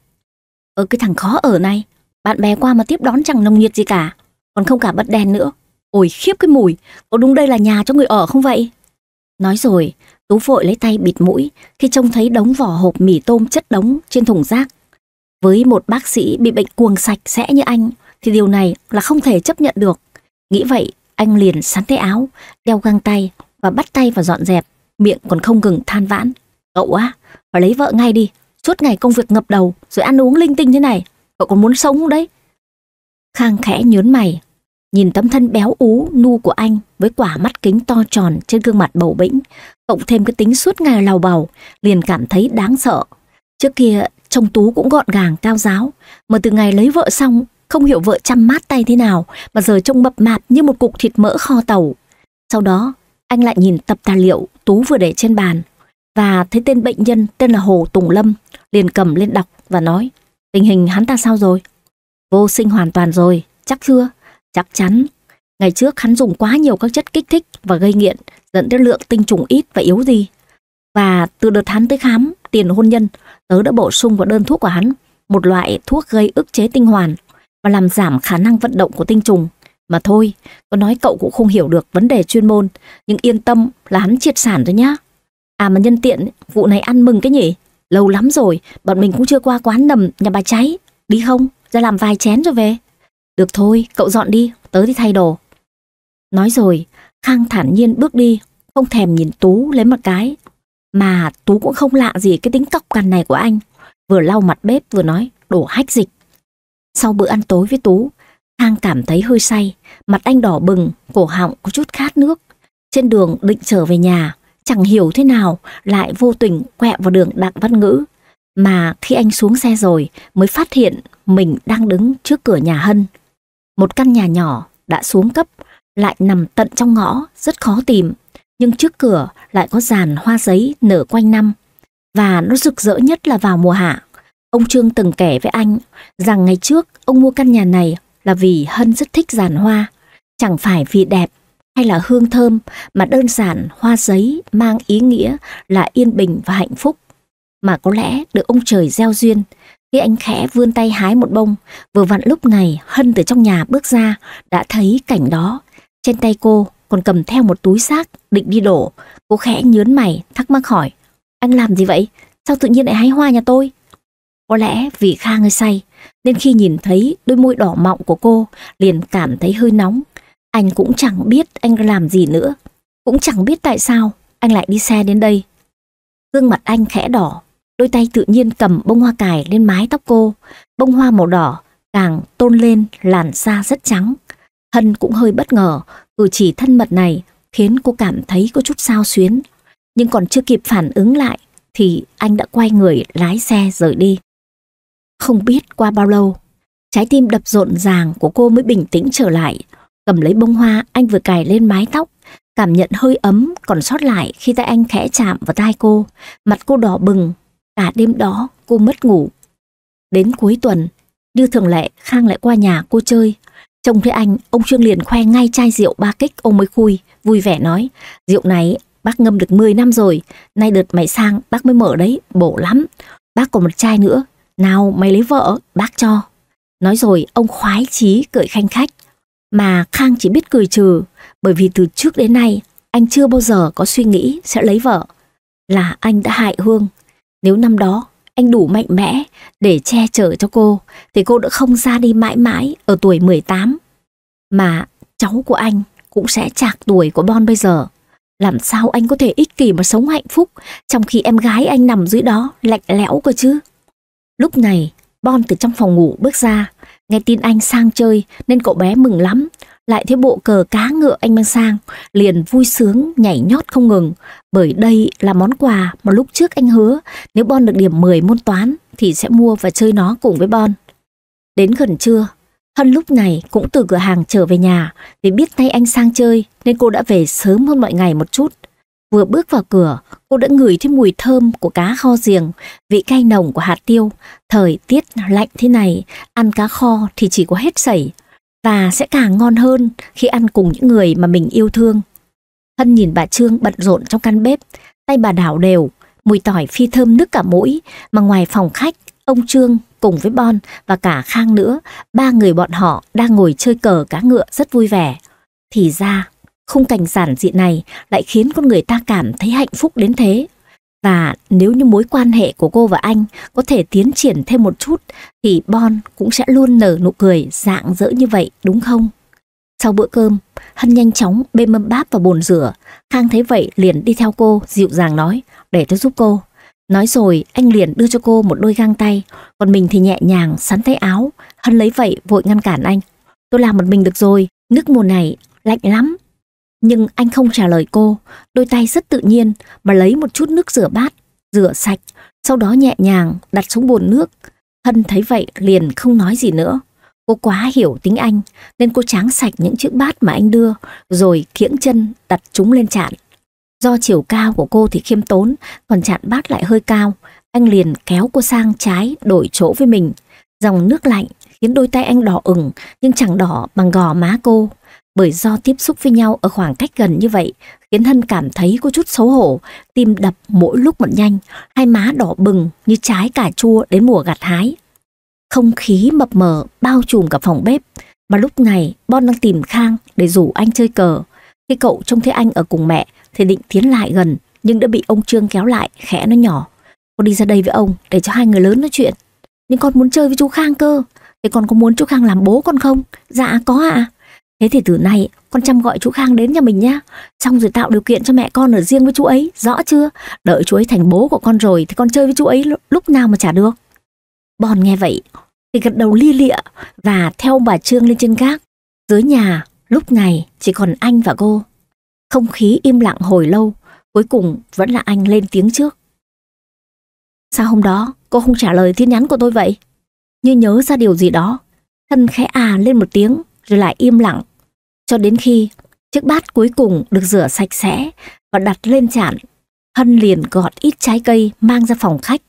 Ở cái thằng khó ở này, bạn bè qua mà tiếp đón chẳng nồng nhiệt gì cả. Còn không cả bật đèn nữa. Ôi khiếp cái mùi, có đúng đây là nhà cho người ở không vậy? Nói rồi, Tú vội lấy tay bịt mũi khi trông thấy đống vỏ hộp mì tôm chất đống trên thùng rác. Với một bác sĩ bị bệnh cuồng sạch sẽ như anh thì điều này là không thể chấp nhận được. Nghĩ vậy, anh liền sắn tay áo, đeo găng tay và bắt tay vào dọn dẹp, miệng còn không ngừng than vãn. Cậu á, phải lấy vợ ngay đi, suốt ngày công việc ngập đầu rồi ăn uống linh tinh thế này, cậu còn muốn sống đấy. Khang khẽ nhớn mày, Nhìn tấm thân béo ú, nu của anh với quả mắt kính to tròn trên gương mặt bầu bĩnh, cộng thêm cái tính suốt ngày lào bầu, liền cảm thấy đáng sợ. Trước kia, trông Tú cũng gọn gàng, cao giáo, mà từ ngày lấy vợ xong, không hiểu vợ chăm mát tay thế nào mà giờ trông mập mạp như một cục thịt mỡ kho tàu. Sau đó, anh lại nhìn tập tài liệu Tú vừa để trên bàn và thấy tên bệnh nhân tên là Hồ Tùng Lâm liền cầm lên đọc và nói tình hình hắn ta sao rồi? Vô sinh hoàn toàn rồi, chắc chưa? Chắc chắn, ngày trước hắn dùng quá nhiều các chất kích thích và gây nghiện, dẫn đến lượng tinh trùng ít và yếu đi. Và từ đợt hắn tới khám, tiền hôn nhân, tớ đã bổ sung vào đơn thuốc của hắn, một loại thuốc gây ức chế tinh hoàn và làm giảm khả năng vận động của tinh trùng. Mà thôi, có nói cậu cũng không hiểu được vấn đề chuyên môn, nhưng yên tâm là hắn triệt sản rồi nhá. À mà nhân tiện, vụ này ăn mừng cái nhỉ? Lâu lắm rồi, bọn mình cũng chưa qua quán nầm nhà bà cháy. Đi không? Ra làm vài chén rồi về. Được thôi, cậu dọn đi, tớ đi thay đồ. Nói rồi, Khang thản nhiên bước đi, không thèm nhìn Tú lấy một cái. Mà Tú cũng không lạ gì cái tính cọc cằn này của anh. Vừa lau mặt bếp vừa nói, đổ hách dịch. Sau bữa ăn tối với Tú, Khang cảm thấy hơi say, mặt anh đỏ bừng, cổ họng có chút khát nước. Trên đường định trở về nhà, chẳng hiểu thế nào lại vô tình quẹo vào đường Đặng Văn Ngữ. Mà khi anh xuống xe rồi mới phát hiện mình đang đứng trước cửa nhà Hân. Một căn nhà nhỏ đã xuống cấp, lại nằm tận trong ngõ, rất khó tìm. Nhưng trước cửa lại có dàn hoa giấy nở quanh năm. Và nó rực rỡ nhất là vào mùa hạ. Ông Trương từng kể với anh rằng ngày trước ông mua căn nhà này là vì Hân rất thích dàn hoa. Chẳng phải vì đẹp hay là hương thơm mà đơn giản hoa giấy mang ý nghĩa là yên bình và hạnh phúc. Mà có lẽ được ông trời gieo duyên khi anh khẽ vươn tay hái một bông, vừa vặn lúc này Hân từ trong nhà bước ra, đã thấy cảnh đó. Trên tay cô còn cầm theo một túi xác định đi đổ. Cô khẽ nhớn mày, thắc mắc hỏi. Anh làm gì vậy? Sao tự nhiên lại hái hoa nhà tôi? Có lẽ vì Khang hơi say, nên khi nhìn thấy đôi môi đỏ mọng của cô, liền cảm thấy hơi nóng. Anh cũng chẳng biết anh làm gì nữa. Cũng chẳng biết tại sao anh lại đi xe đến đây. Gương mặt anh khẽ đỏ, Đôi tay tự nhiên cầm bông hoa cài lên mái tóc cô, bông hoa màu đỏ càng tôn lên làn da rất trắng. Hân cũng hơi bất ngờ, cử chỉ thân mật này khiến cô cảm thấy có chút sao xuyến. Nhưng còn chưa kịp phản ứng lại thì anh đã quay người lái xe rời đi. Không biết qua bao lâu, trái tim đập rộn ràng của cô mới bình tĩnh trở lại. Cầm lấy bông hoa anh vừa cài lên mái tóc, cảm nhận hơi ấm còn sót lại khi tay anh khẽ chạm vào tai cô. Mặt cô đỏ bừng Cả đêm đó cô mất ngủ. Đến cuối tuần, như thường lệ Khang lại qua nhà cô chơi. Trông thấy anh, ông Trương liền khoe ngay chai rượu ba kích ông mới khui, vui vẻ nói. Rượu này bác ngâm được 10 năm rồi, nay đợt mày sang bác mới mở đấy, bổ lắm. Bác còn một chai nữa, nào mày lấy vợ, bác cho. Nói rồi ông khoái chí cười khanh khách. Mà Khang chỉ biết cười trừ, bởi vì từ trước đến nay anh chưa bao giờ có suy nghĩ sẽ lấy vợ. Là anh đã hại Hương, nếu năm đó anh đủ mạnh mẽ để che chở cho cô thì cô đã không ra đi mãi mãi ở tuổi 18. Mà cháu của anh cũng sẽ chạc tuổi của Bon bây giờ. Làm sao anh có thể ích kỷ mà sống hạnh phúc trong khi em gái anh nằm dưới đó lạnh lẽo cơ chứ? Lúc này, Bon từ trong phòng ngủ bước ra, nghe tin anh sang chơi nên cậu bé mừng lắm, lại thấy bộ cờ cá ngựa anh mang sang, liền vui sướng nhảy nhót không ngừng, bởi đây là món quà mà lúc trước anh hứa nếu Bon được điểm 10 môn toán thì sẽ mua và chơi nó cùng với Bon. Đến gần trưa, Hân lúc này cũng từ cửa hàng trở về nhà vì biết tay anh sang chơi nên cô đã về sớm hơn mọi ngày một chút. Vừa bước vào cửa, cô đã ngửi thấy mùi thơm của cá kho giềng, vị cay nồng của hạt tiêu. Thời tiết lạnh thế này, ăn cá kho thì chỉ có hết sẩy và sẽ càng ngon hơn khi ăn cùng những người mà mình yêu thương. Hân nhìn bà Trương bận rộn trong căn bếp, tay bà đảo đều, mùi tỏi phi thơm nức cả mũi, mà ngoài phòng khách, ông Trương cùng với Bon và cả Khang nữa, ba người bọn họ đang ngồi chơi cờ cá ngựa rất vui vẻ. Thì ra, khung cảnh giản dị này lại khiến con người ta cảm thấy hạnh phúc đến thế. Và nếu như mối quan hệ của cô và anh có thể tiến triển thêm một chút thì Bon cũng sẽ luôn nở nụ cười dạng dỡ như vậy đúng không? Sau bữa cơm, Hân nhanh chóng bê mâm báp và bồn rửa. Khang thấy vậy liền đi theo cô dịu dàng nói để tôi giúp cô. Nói rồi anh liền đưa cho cô một đôi găng tay còn mình thì nhẹ nhàng sắn tay áo. Hân lấy vậy vội ngăn cản anh. Tôi làm một mình được rồi, nước mùa này lạnh lắm nhưng anh không trả lời cô, đôi tay rất tự nhiên mà lấy một chút nước rửa bát, rửa sạch, sau đó nhẹ nhàng đặt xuống bồn nước. Hân thấy vậy liền không nói gì nữa. Cô quá hiểu tính anh nên cô tráng sạch những chiếc bát mà anh đưa rồi kiễng chân đặt chúng lên chạn. Do chiều cao của cô thì khiêm tốn, còn chạn bát lại hơi cao, anh liền kéo cô sang trái đổi chỗ với mình. Dòng nước lạnh khiến đôi tay anh đỏ ửng nhưng chẳng đỏ bằng gò má cô bởi do tiếp xúc với nhau ở khoảng cách gần như vậy khiến Hân cảm thấy có chút xấu hổ, tim đập mỗi lúc một nhanh, hai má đỏ bừng như trái cà chua đến mùa gặt hái. Không khí mập mờ bao trùm cả phòng bếp, mà lúc này Bon đang tìm Khang để rủ anh chơi cờ. Khi cậu trông thấy anh ở cùng mẹ thì định tiến lại gần nhưng đã bị ông Trương kéo lại khẽ nó nhỏ. Con đi ra đây với ông để cho hai người lớn nói chuyện. Nhưng con muốn chơi với chú Khang cơ, thì con có muốn chú Khang làm bố con không? Dạ có ạ. À. Thế thì từ nay con chăm gọi chú Khang đến nhà mình nhá. Xong rồi tạo điều kiện cho mẹ con ở riêng với chú ấy, rõ chưa? Đợi chú ấy thành bố của con rồi thì con chơi với chú ấy lúc nào mà chả được. Bon nghe vậy thì gật đầu li lịa và theo bà Trương lên trên gác. Dưới nhà lúc này chỉ còn anh và cô. Không khí im lặng hồi lâu, cuối cùng vẫn là anh lên tiếng trước. Sao hôm đó cô không trả lời tin nhắn của tôi vậy? Như nhớ ra điều gì đó, thân khẽ à lên một tiếng rồi lại im lặng cho đến khi chiếc bát cuối cùng được rửa sạch sẽ và đặt lên chạn. Hân liền gọt ít trái cây mang ra phòng khách.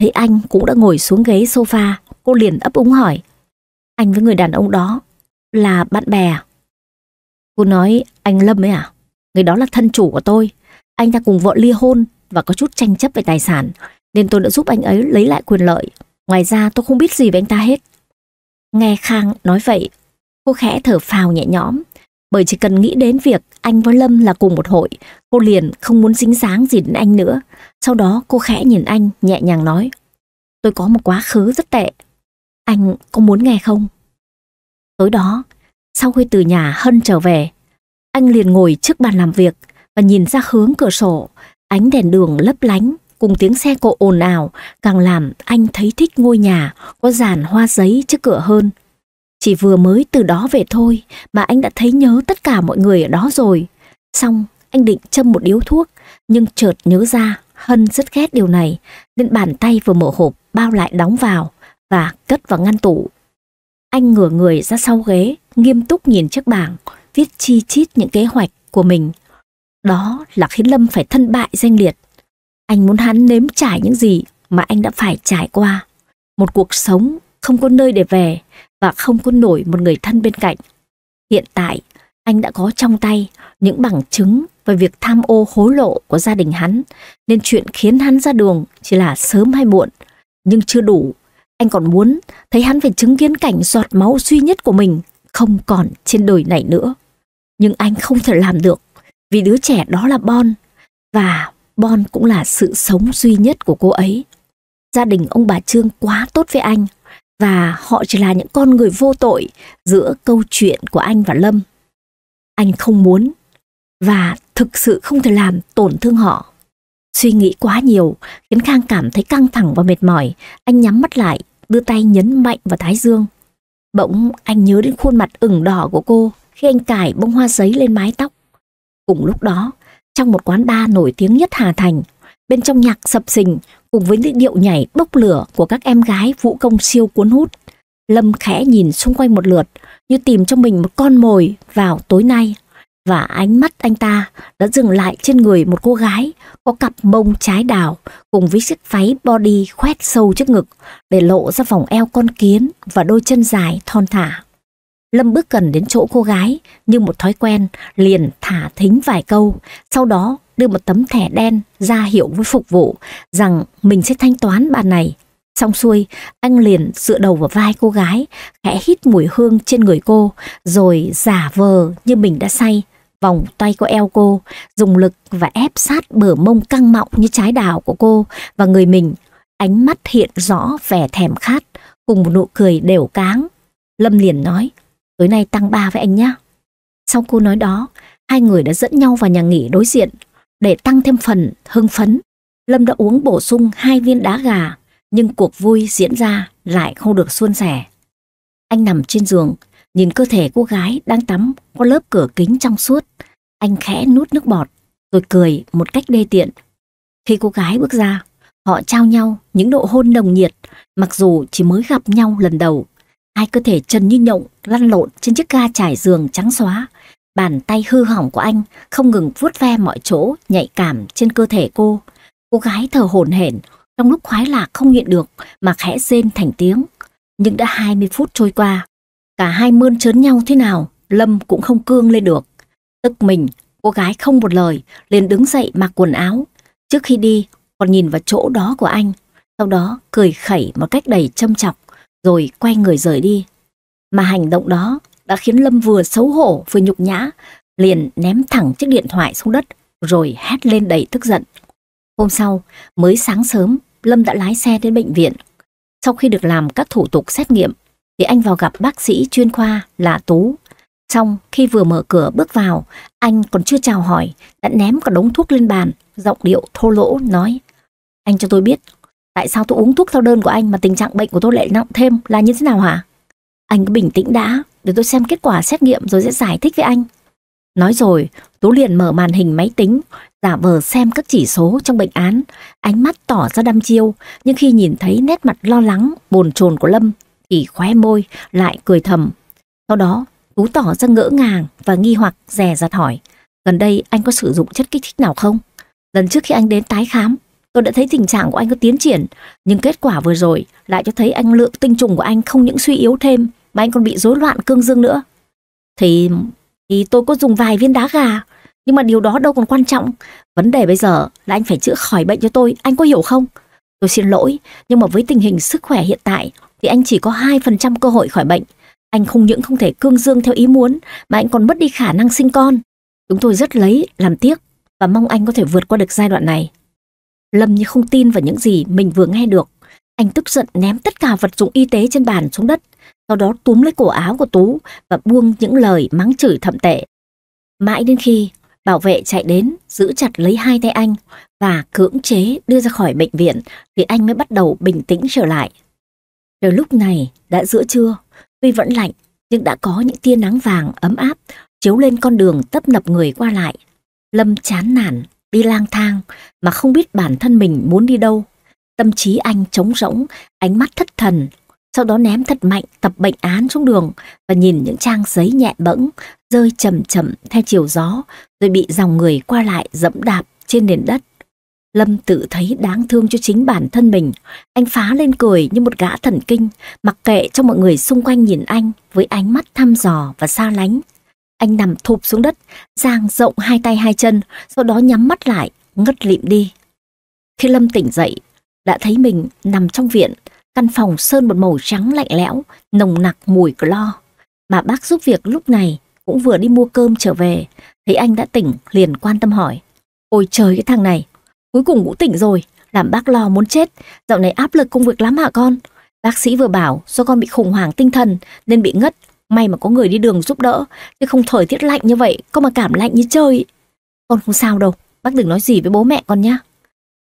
Thấy anh cũng đã ngồi xuống ghế sofa, cô liền ấp úng hỏi. Anh với người đàn ông đó là bạn bè à? Cô nói anh Lâm ấy à? Người đó là thân chủ của tôi. Anh ta cùng vợ ly hôn và có chút tranh chấp về tài sản nên tôi đã giúp anh ấy lấy lại quyền lợi. Ngoài ra tôi không biết gì về anh ta hết. Nghe Khang nói vậy, cô khẽ thở phào nhẹ nhõm. Bởi chỉ cần nghĩ đến việc anh với Lâm là cùng một hội, cô liền không muốn dính dáng gì đến anh nữa. Sau đó cô khẽ nhìn anh, nhẹ nhàng nói. Tôi có một quá khứ rất tệ. Anh có muốn nghe không? Tối đó, sau khi từ nhà Hân trở về, anh liền ngồi trước bàn làm việc và nhìn ra hướng cửa sổ. Ánh đèn đường lấp lánh cùng tiếng xe cộ ồn ào càng làm anh thấy thích ngôi nhà có dàn hoa giấy trước cửa hơn. Chỉ vừa mới từ đó về thôi mà anh đã thấy nhớ tất cả mọi người ở đó rồi. Xong, anh định châm một điếu thuốc, nhưng chợt nhớ ra Hân rất ghét điều này, nên bàn tay vừa mở hộp bao lại đóng vào và cất vào ngăn tủ. Anh ngửa người ra sau ghế, nghiêm túc nhìn chiếc bảng, viết chi chít những kế hoạch của mình. Đó là khiến Lâm phải thân bại danh liệt. Anh muốn hắn nếm trải những gì mà anh đã phải trải qua. Một cuộc sống không có nơi để về, và không có nổi một người thân bên cạnh. Hiện tại, anh đã có trong tay những bằng chứng về việc tham ô hối lộ của gia đình hắn, nên chuyện khiến hắn ra đường chỉ là sớm hay muộn, nhưng chưa đủ. Anh còn muốn thấy hắn phải chứng kiến cảnh giọt máu duy nhất của mình không còn trên đời này nữa. Nhưng anh không thể làm được, vì đứa trẻ đó là Bon, và Bon cũng là sự sống duy nhất của cô ấy. Gia đình ông bà Trương quá tốt với anh, và họ chỉ là những con người vô tội giữa câu chuyện của anh và Lâm. Anh không muốn và thực sự không thể làm tổn thương họ. Suy nghĩ quá nhiều khiến Khang cảm thấy căng thẳng và mệt mỏi. Anh nhắm mắt lại, đưa tay nhấn mạnh vào thái dương. Bỗng anh nhớ đến khuôn mặt ửng đỏ của cô khi anh cài bông hoa giấy lên mái tóc. Cùng lúc đó, trong một quán bar nổi tiếng nhất Hà Thành, bên trong nhạc sập sình, cùng với những điệu nhảy bốc lửa của các em gái vũ công siêu cuốn hút. Lâm khẽ nhìn xung quanh một lượt, như tìm cho mình một con mồi vào tối nay. Và ánh mắt anh ta đã dừng lại trên người một cô gái có cặp bông trái đào cùng với chiếc váy body khoét sâu trước ngực để lộ ra vòng eo con kiến và đôi chân dài thon thả. Lâm bước gần đến chỗ cô gái, như một thói quen, liền thả thính vài câu, sau đó đưa một tấm thẻ đen ra hiệu với phục vụ rằng mình sẽ thanh toán bàn này. Xong xuôi, anh liền dựa đầu vào vai cô gái, khẽ hít mùi hương trên người cô, rồi giả vờ như mình đã say, vòng tay cô eo cô, dùng lực và ép sát bờ mông căng mọng như trái đào của cô và người mình, ánh mắt hiện rõ vẻ thèm khát, cùng một nụ cười đều cáng. Lâm liền nói, tối nay tăng ba với anh nhé. Sau cô nói đó, hai người đã dẫn nhau vào nhà nghỉ đối diện để tăng thêm phần hưng phấn, Lâm đã uống bổ sung hai viên đá gà, nhưng cuộc vui diễn ra lại không được suôn sẻ. Anh nằm trên giường, nhìn cơ thể cô gái đang tắm qua lớp cửa kính trong suốt. Anh khẽ nuốt nước bọt, rồi cười một cách đê tiện. Khi cô gái bước ra, họ trao nhau những độ hôn nồng nhiệt, mặc dù chỉ mới gặp nhau lần đầu. Hai cơ thể trần như nhộng lăn lộn trên chiếc ga trải giường trắng xóa, Bàn tay hư hỏng của anh không ngừng vuốt ve mọi chỗ nhạy cảm trên cơ thể cô. Cô gái thở hổn hển, trong lúc khoái lạc không nhịn được mà khẽ rên thành tiếng. Nhưng đã 20 phút trôi qua, cả hai mơn trớn nhau thế nào, Lâm cũng không cương lên được. Tức mình, cô gái không một lời, liền đứng dậy mặc quần áo. Trước khi đi, còn nhìn vào chỗ đó của anh, sau đó cười khẩy một cách đầy châm chọc, rồi quay người rời đi. Mà hành động đó đã khiến Lâm vừa xấu hổ vừa nhục nhã, liền ném thẳng chiếc điện thoại xuống đất rồi hét lên đầy tức giận. Hôm sau, mới sáng sớm, Lâm đã lái xe đến bệnh viện. Sau khi được làm các thủ tục xét nghiệm, thì anh vào gặp bác sĩ chuyên khoa là Tú. Xong, khi vừa mở cửa bước vào, anh còn chưa chào hỏi, đã ném cả đống thuốc lên bàn, giọng điệu thô lỗ nói. Anh cho tôi biết, tại sao tôi uống thuốc theo đơn của anh mà tình trạng bệnh của tôi lại nặng thêm là như thế nào hả? Anh cứ bình tĩnh đã, để tôi xem kết quả xét nghiệm rồi sẽ giải thích với anh. Nói rồi, Tú liền mở màn hình máy tính, giả vờ xem các chỉ số trong bệnh án, ánh mắt tỏ ra đăm chiêu, nhưng khi nhìn thấy nét mặt lo lắng, bồn chồn của Lâm, thì khóe môi, lại cười thầm. Sau đó, Tú tỏ ra ngỡ ngàng và nghi hoặc rè rặt hỏi, gần đây anh có sử dụng chất kích thích nào không? Lần trước khi anh đến tái khám, tôi đã thấy tình trạng của anh có tiến triển, nhưng kết quả vừa rồi lại cho thấy anh lượng tinh trùng của anh không những suy yếu thêm mà anh còn bị rối loạn cương dương nữa. Thì thì tôi có dùng vài viên đá gà, nhưng mà điều đó đâu còn quan trọng. Vấn đề bây giờ là anh phải chữa khỏi bệnh cho tôi, anh có hiểu không? Tôi xin lỗi, nhưng mà với tình hình sức khỏe hiện tại thì anh chỉ có 2% cơ hội khỏi bệnh. Anh không những không thể cương dương theo ý muốn mà anh còn mất đi khả năng sinh con. Chúng tôi rất lấy, làm tiếc và mong anh có thể vượt qua được giai đoạn này. Lâm như không tin vào những gì mình vừa nghe được. Anh tức giận ném tất cả vật dụng y tế trên bàn xuống đất sau đó túm lấy cổ áo của Tú và buông những lời mắng chửi thậm tệ. Mãi đến khi bảo vệ chạy đến, giữ chặt lấy hai tay anh và cưỡng chế đưa ra khỏi bệnh viện thì anh mới bắt đầu bình tĩnh trở lại. Rồi lúc này đã giữa trưa, tuy vẫn lạnh nhưng đã có những tia nắng vàng ấm áp chiếu lên con đường tấp nập người qua lại. Lâm chán nản, đi lang thang mà không biết bản thân mình muốn đi đâu. Tâm trí anh trống rỗng, ánh mắt thất thần, sau đó ném thật mạnh tập bệnh án xuống đường và nhìn những trang giấy nhẹ bẫng rơi chầm chậm theo chiều gió rồi bị dòng người qua lại dẫm đạp trên nền đất. Lâm tự thấy đáng thương cho chính bản thân mình, anh phá lên cười như một gã thần kinh, mặc kệ cho mọi người xung quanh nhìn anh với ánh mắt thăm dò và xa lánh. Anh nằm thụp xuống đất, giang rộng hai tay hai chân, sau đó nhắm mắt lại, ngất lịm đi. Khi Lâm tỉnh dậy, đã thấy mình nằm trong viện, Căn phòng sơn một màu trắng lạnh lẽo, nồng nặc mùi clo. Bà bác giúp việc lúc này cũng vừa đi mua cơm trở về, thấy anh đã tỉnh liền quan tâm hỏi. Ôi trời cái thằng này, cuối cùng cũng tỉnh rồi, làm bác lo muốn chết, dạo này áp lực công việc lắm hả con? Bác sĩ vừa bảo do con bị khủng hoảng tinh thần nên bị ngất, may mà có người đi đường giúp đỡ, chứ không thời tiết lạnh như vậy, con mà cảm lạnh như chơi. Con không sao đâu, bác đừng nói gì với bố mẹ con nhá.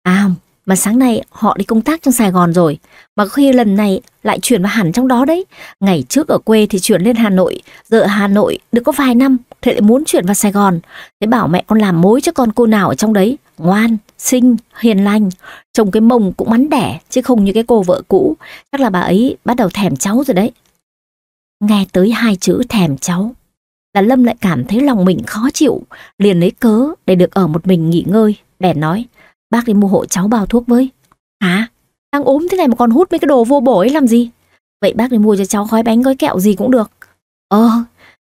À mà sáng nay họ đi công tác trong Sài Gòn rồi, mà khi lần này lại chuyển vào hẳn trong đó đấy. Ngày trước ở quê thì chuyển lên Hà Nội, giờ Hà Nội được có vài năm, thế lại muốn chuyển vào Sài Gòn. Thế bảo mẹ con làm mối cho con cô nào ở trong đấy, ngoan, xinh, hiền lành. Chồng cái mông cũng mắn đẻ, chứ không như cái cô vợ cũ. Chắc là bà ấy bắt đầu thèm cháu rồi đấy. Nghe tới hai chữ thèm cháu, là Lâm lại cảm thấy lòng mình khó chịu, liền lấy cớ để được ở một mình nghỉ ngơi. Bèn nói, Bác đi mua hộ cháu bao thuốc với. Hả? Đang ốm thế này mà còn hút mấy cái đồ vô bổ ấy làm gì? Vậy bác đi mua cho cháu khói bánh gói kẹo gì cũng được. Ờ,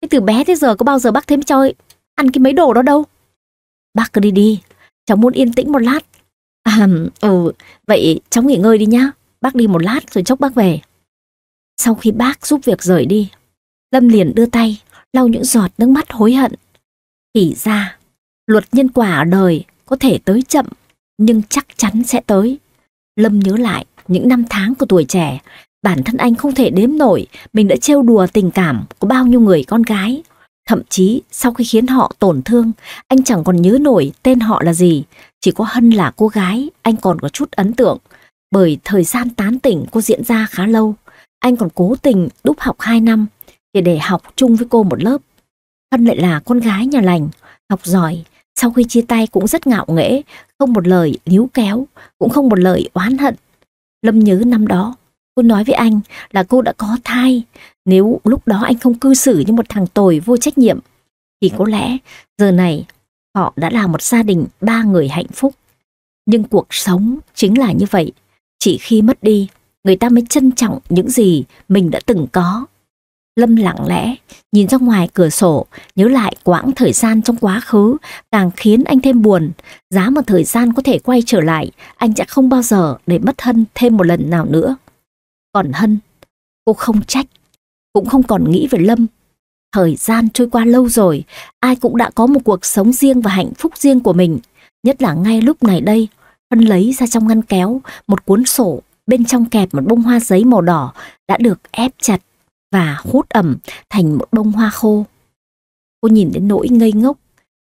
thế từ bé tới giờ có bao giờ bác thêm cho ăn cái mấy đồ đó đâu. Bác cứ đi đi, cháu muốn yên tĩnh một lát. À, ừ, vậy cháu nghỉ ngơi đi nhá. Bác đi một lát rồi chốc bác về. Sau khi bác giúp việc rời đi, Lâm liền đưa tay, lau những giọt nước mắt hối hận. Thì ra, luật nhân quả ở đời có thể tới chậm nhưng chắc chắn sẽ tới. Lâm nhớ lại những năm tháng của tuổi trẻ, bản thân anh không thể đếm nổi mình đã trêu đùa tình cảm của bao nhiêu người con gái. Thậm chí sau khi khiến họ tổn thương, anh chẳng còn nhớ nổi tên họ là gì, chỉ có Hân là cô gái, anh còn có chút ấn tượng. Bởi thời gian tán tỉnh cô diễn ra khá lâu, anh còn cố tình đúc học 2 năm để để học chung với cô một lớp. Hân lại là con gái nhà lành, học giỏi, sau khi chia tay cũng rất ngạo nghễ, không một lời níu kéo, cũng không một lời oán hận. Lâm nhớ năm đó, cô nói với anh là cô đã có thai. Nếu lúc đó anh không cư xử như một thằng tồi vô trách nhiệm, thì có lẽ giờ này họ đã là một gia đình ba người hạnh phúc. Nhưng cuộc sống chính là như vậy. Chỉ khi mất đi, người ta mới trân trọng những gì mình đã từng có. Lâm lặng lẽ, nhìn ra ngoài cửa sổ, nhớ lại quãng thời gian trong quá khứ, càng khiến anh thêm buồn. Giá mà thời gian có thể quay trở lại, anh sẽ không bao giờ để mất Hân thêm một lần nào nữa. Còn Hân, cô không trách, cũng không còn nghĩ về Lâm. Thời gian trôi qua lâu rồi, ai cũng đã có một cuộc sống riêng và hạnh phúc riêng của mình. Nhất là ngay lúc này đây, Hân lấy ra trong ngăn kéo một cuốn sổ, bên trong kẹp một bông hoa giấy màu đỏ đã được ép chặt và hút ẩm thành một bông hoa khô. Cô nhìn đến nỗi ngây ngốc,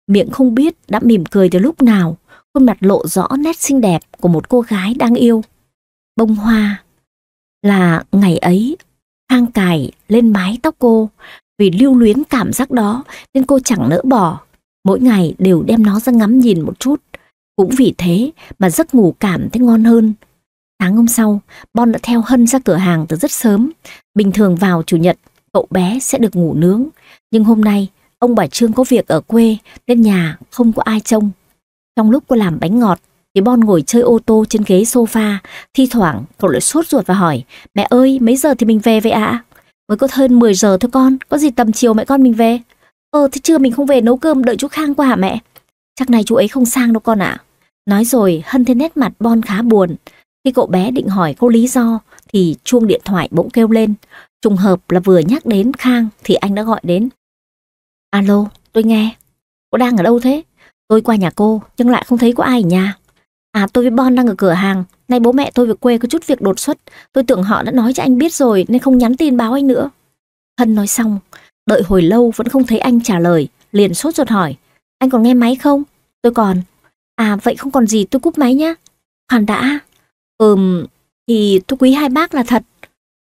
miệng không biết đã mỉm cười từ lúc nào, khuôn mặt lộ rõ nét xinh đẹp của một cô gái đang yêu. Bông hoa là ngày ấy hang cài lên mái tóc cô, vì lưu luyến cảm giác đó nên cô chẳng nỡ bỏ, mỗi ngày đều đem nó ra ngắm nhìn một chút. Cũng vì thế mà giấc ngủ cảm thấy ngon hơn, Sáng hôm sau, Bon đã theo Hân ra cửa hàng từ rất sớm. Bình thường vào chủ nhật, cậu bé sẽ được ngủ nướng. Nhưng hôm nay, ông bà Trương có việc ở quê nên nhà không có ai trông. Trong lúc cô làm bánh ngọt, thì Bon ngồi chơi ô tô trên ghế sofa. Thi thoảng, cậu lại sốt ruột và hỏi, mẹ ơi, mấy giờ thì mình về vậy ạ? À? Mới có hơn 10 giờ thôi con, có gì tầm chiều mẹ con mình về? Ờ, thế trưa mình không về nấu cơm đợi chú Khang qua hả mẹ? Chắc này chú ấy không sang đâu con ạ. Nói rồi, Hân thấy nét mặt Bon khá buồn. Khi cậu bé định hỏi cô lý do thì chuông điện thoại bỗng kêu lên. Trùng hợp là vừa nhắc đến Khang thì anh đã gọi đến. Alo, tôi nghe. Cô đang ở đâu thế? Tôi qua nhà cô, nhưng lại không thấy có ai ở nhà. À, tôi với Bon đang ở cửa hàng. Nay bố mẹ tôi về quê có chút việc đột xuất. Tôi tưởng họ đã nói cho anh biết rồi nên không nhắn tin báo anh nữa. Hân nói xong, đợi hồi lâu vẫn không thấy anh trả lời. Liền sốt ruột hỏi, anh còn nghe máy không? Tôi còn. À, vậy không còn gì tôi cúp máy nhá. hoàn đã, Ừm, thì tôi quý hai bác là thật,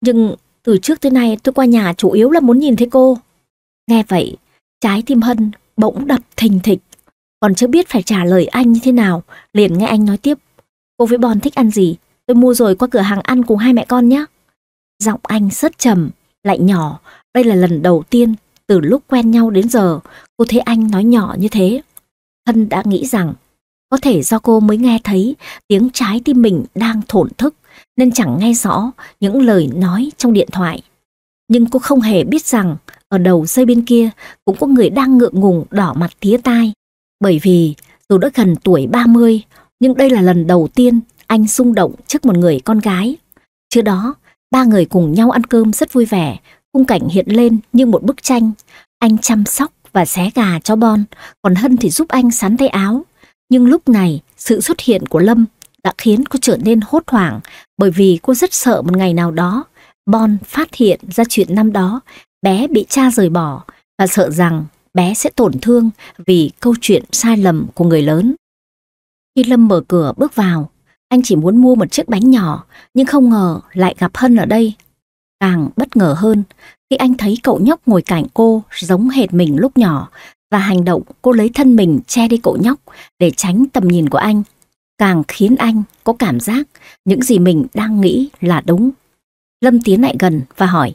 nhưng từ trước tới nay tôi qua nhà chủ yếu là muốn nhìn thấy cô. Nghe vậy, trái tim Hân bỗng đập thình thịch, còn chưa biết phải trả lời anh như thế nào, liền nghe anh nói tiếp. Cô với Bon thích ăn gì, tôi mua rồi qua cửa hàng ăn cùng hai mẹ con nhé. Giọng anh rất trầm, lại nhỏ, đây là lần đầu tiên từ lúc quen nhau đến giờ cô thấy anh nói nhỏ như thế. Hân đã nghĩ rằng có thể do cô mới nghe thấy tiếng trái tim mình đang thổn thức nên chẳng nghe rõ những lời nói trong điện thoại. Nhưng cô không hề biết rằng ở đầu dây bên kia cũng có người đang ngượng ngùng đỏ mặt tía tai. Bởi vì dù đã gần tuổi 30 nhưng đây là lần đầu tiên anh rung động trước một người con gái. Trước đó, ba người cùng nhau ăn cơm rất vui vẻ, khung cảnh hiện lên như một bức tranh. Anh chăm sóc và xé gà cho Bon, còn Hân thì giúp anh sắn tay áo. Nhưng lúc này, sự xuất hiện của Lâm đã khiến cô trở nên hốt hoảng bởi vì cô rất sợ một ngày nào đó Bon phát hiện ra chuyện năm đó bé bị cha rời bỏ và sợ rằng bé sẽ tổn thương vì câu chuyện sai lầm của người lớn. Khi Lâm mở cửa bước vào, anh chỉ muốn mua một chiếc bánh nhỏ nhưng không ngờ lại gặp Hân ở đây. Càng bất ngờ hơn khi anh thấy cậu nhóc ngồi cạnh cô giống hệt mình lúc nhỏ và hành động cô lấy thân mình che đi cậu nhóc để tránh tầm nhìn của anh, càng khiến anh có cảm giác những gì mình đang nghĩ là đúng. Lâm tiến lại gần và hỏi,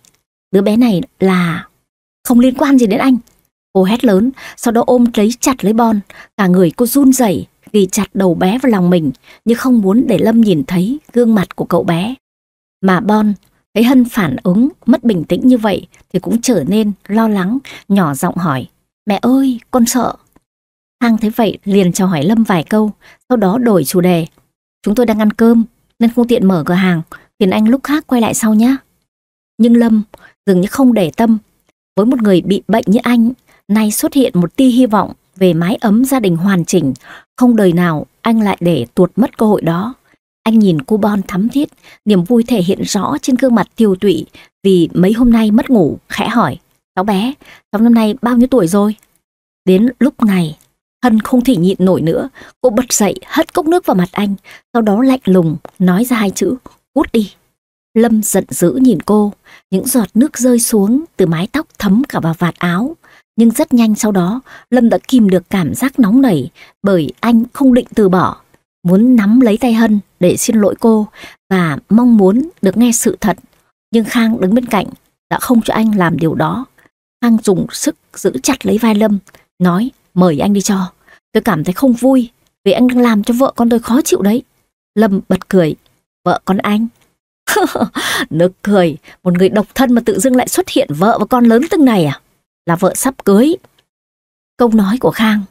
đứa bé này là... Không liên quan gì đến anh. Cô hét lớn, sau đó ôm lấy chặt lấy Bon, cả người cô run rẩy ghi chặt đầu bé vào lòng mình như không muốn để Lâm nhìn thấy gương mặt của cậu bé. Mà Bon thấy Hân phản ứng mất bình tĩnh như vậy thì cũng trở nên lo lắng, nhỏ giọng hỏi. Mẹ ơi, con sợ. Hang thấy vậy liền chào hỏi Lâm vài câu, sau đó đổi chủ đề. Chúng tôi đang ăn cơm, nên không tiện mở cửa hàng, phiền anh lúc khác quay lại sau nhé. Nhưng Lâm dường như không để tâm. Với một người bị bệnh như anh, nay xuất hiện một tia hy vọng về mái ấm gia đình hoàn chỉnh, không đời nào anh lại để tuột mất cơ hội đó. Anh nhìn cô Bon thắm thiết, niềm vui thể hiện rõ trên gương mặt tiêu tụy vì mấy hôm nay mất ngủ, khẽ hỏi. Cháu bé, cháu năm nay bao nhiêu tuổi rồi? Đến lúc này, Hân không thể nhịn nổi nữa. Cô bật dậy, hất cốc nước vào mặt anh, sau đó lạnh lùng, nói ra hai chữ, cút đi. Lâm giận dữ nhìn cô, những giọt nước rơi xuống từ mái tóc thấm cả vào vạt áo. Nhưng rất nhanh sau đó, Lâm đã kìm được cảm giác nóng nảy bởi anh không định từ bỏ. Muốn nắm lấy tay Hân để xin lỗi cô và mong muốn được nghe sự thật. Nhưng Khang đứng bên cạnh đã không cho anh làm điều đó. Hăng dùng sức giữ chặt lấy vai Lâm, nói mời anh đi cho. Tôi cảm thấy không vui vì anh đang làm cho vợ con tôi khó chịu đấy. Lâm bật cười, vợ con anh. <laughs> Nực cười, một người độc thân mà tự dưng lại xuất hiện vợ và con lớn từng này à? Là vợ sắp cưới. Câu nói của Khang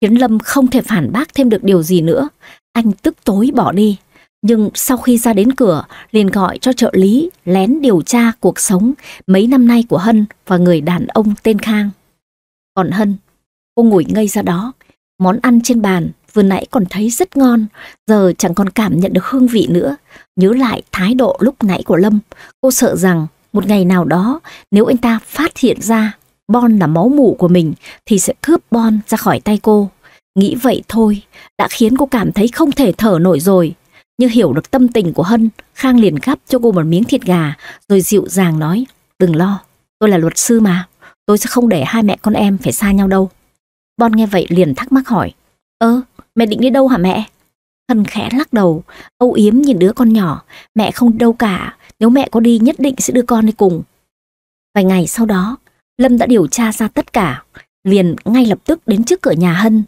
khiến Lâm không thể phản bác thêm được điều gì nữa. Anh tức tối bỏ đi. Nhưng sau khi ra đến cửa, liền gọi cho trợ lý lén điều tra cuộc sống mấy năm nay của Hân và người đàn ông tên Khang. Còn Hân, cô ngồi ngây ra đó, món ăn trên bàn vừa nãy còn thấy rất ngon, giờ chẳng còn cảm nhận được hương vị nữa. Nhớ lại thái độ lúc nãy của Lâm, cô sợ rằng một ngày nào đó nếu anh ta phát hiện ra Bon là máu mủ của mình thì sẽ cướp Bon ra khỏi tay cô. Nghĩ vậy thôi, đã khiến cô cảm thấy không thể thở nổi rồi. Như hiểu được tâm tình của Hân, Khang liền gắp cho cô một miếng thịt gà, rồi dịu dàng nói, đừng lo, tôi là luật sư mà, tôi sẽ không để hai mẹ con em phải xa nhau đâu. Bon nghe vậy liền thắc mắc hỏi, ơ, mẹ định đi đâu hả mẹ? Hân khẽ lắc đầu, âu yếm nhìn đứa con nhỏ, mẹ không đâu cả, nếu mẹ có đi nhất định sẽ đưa con đi cùng. Vài ngày sau đó, Lâm đã điều tra ra tất cả, liền ngay lập tức đến trước cửa nhà Hân,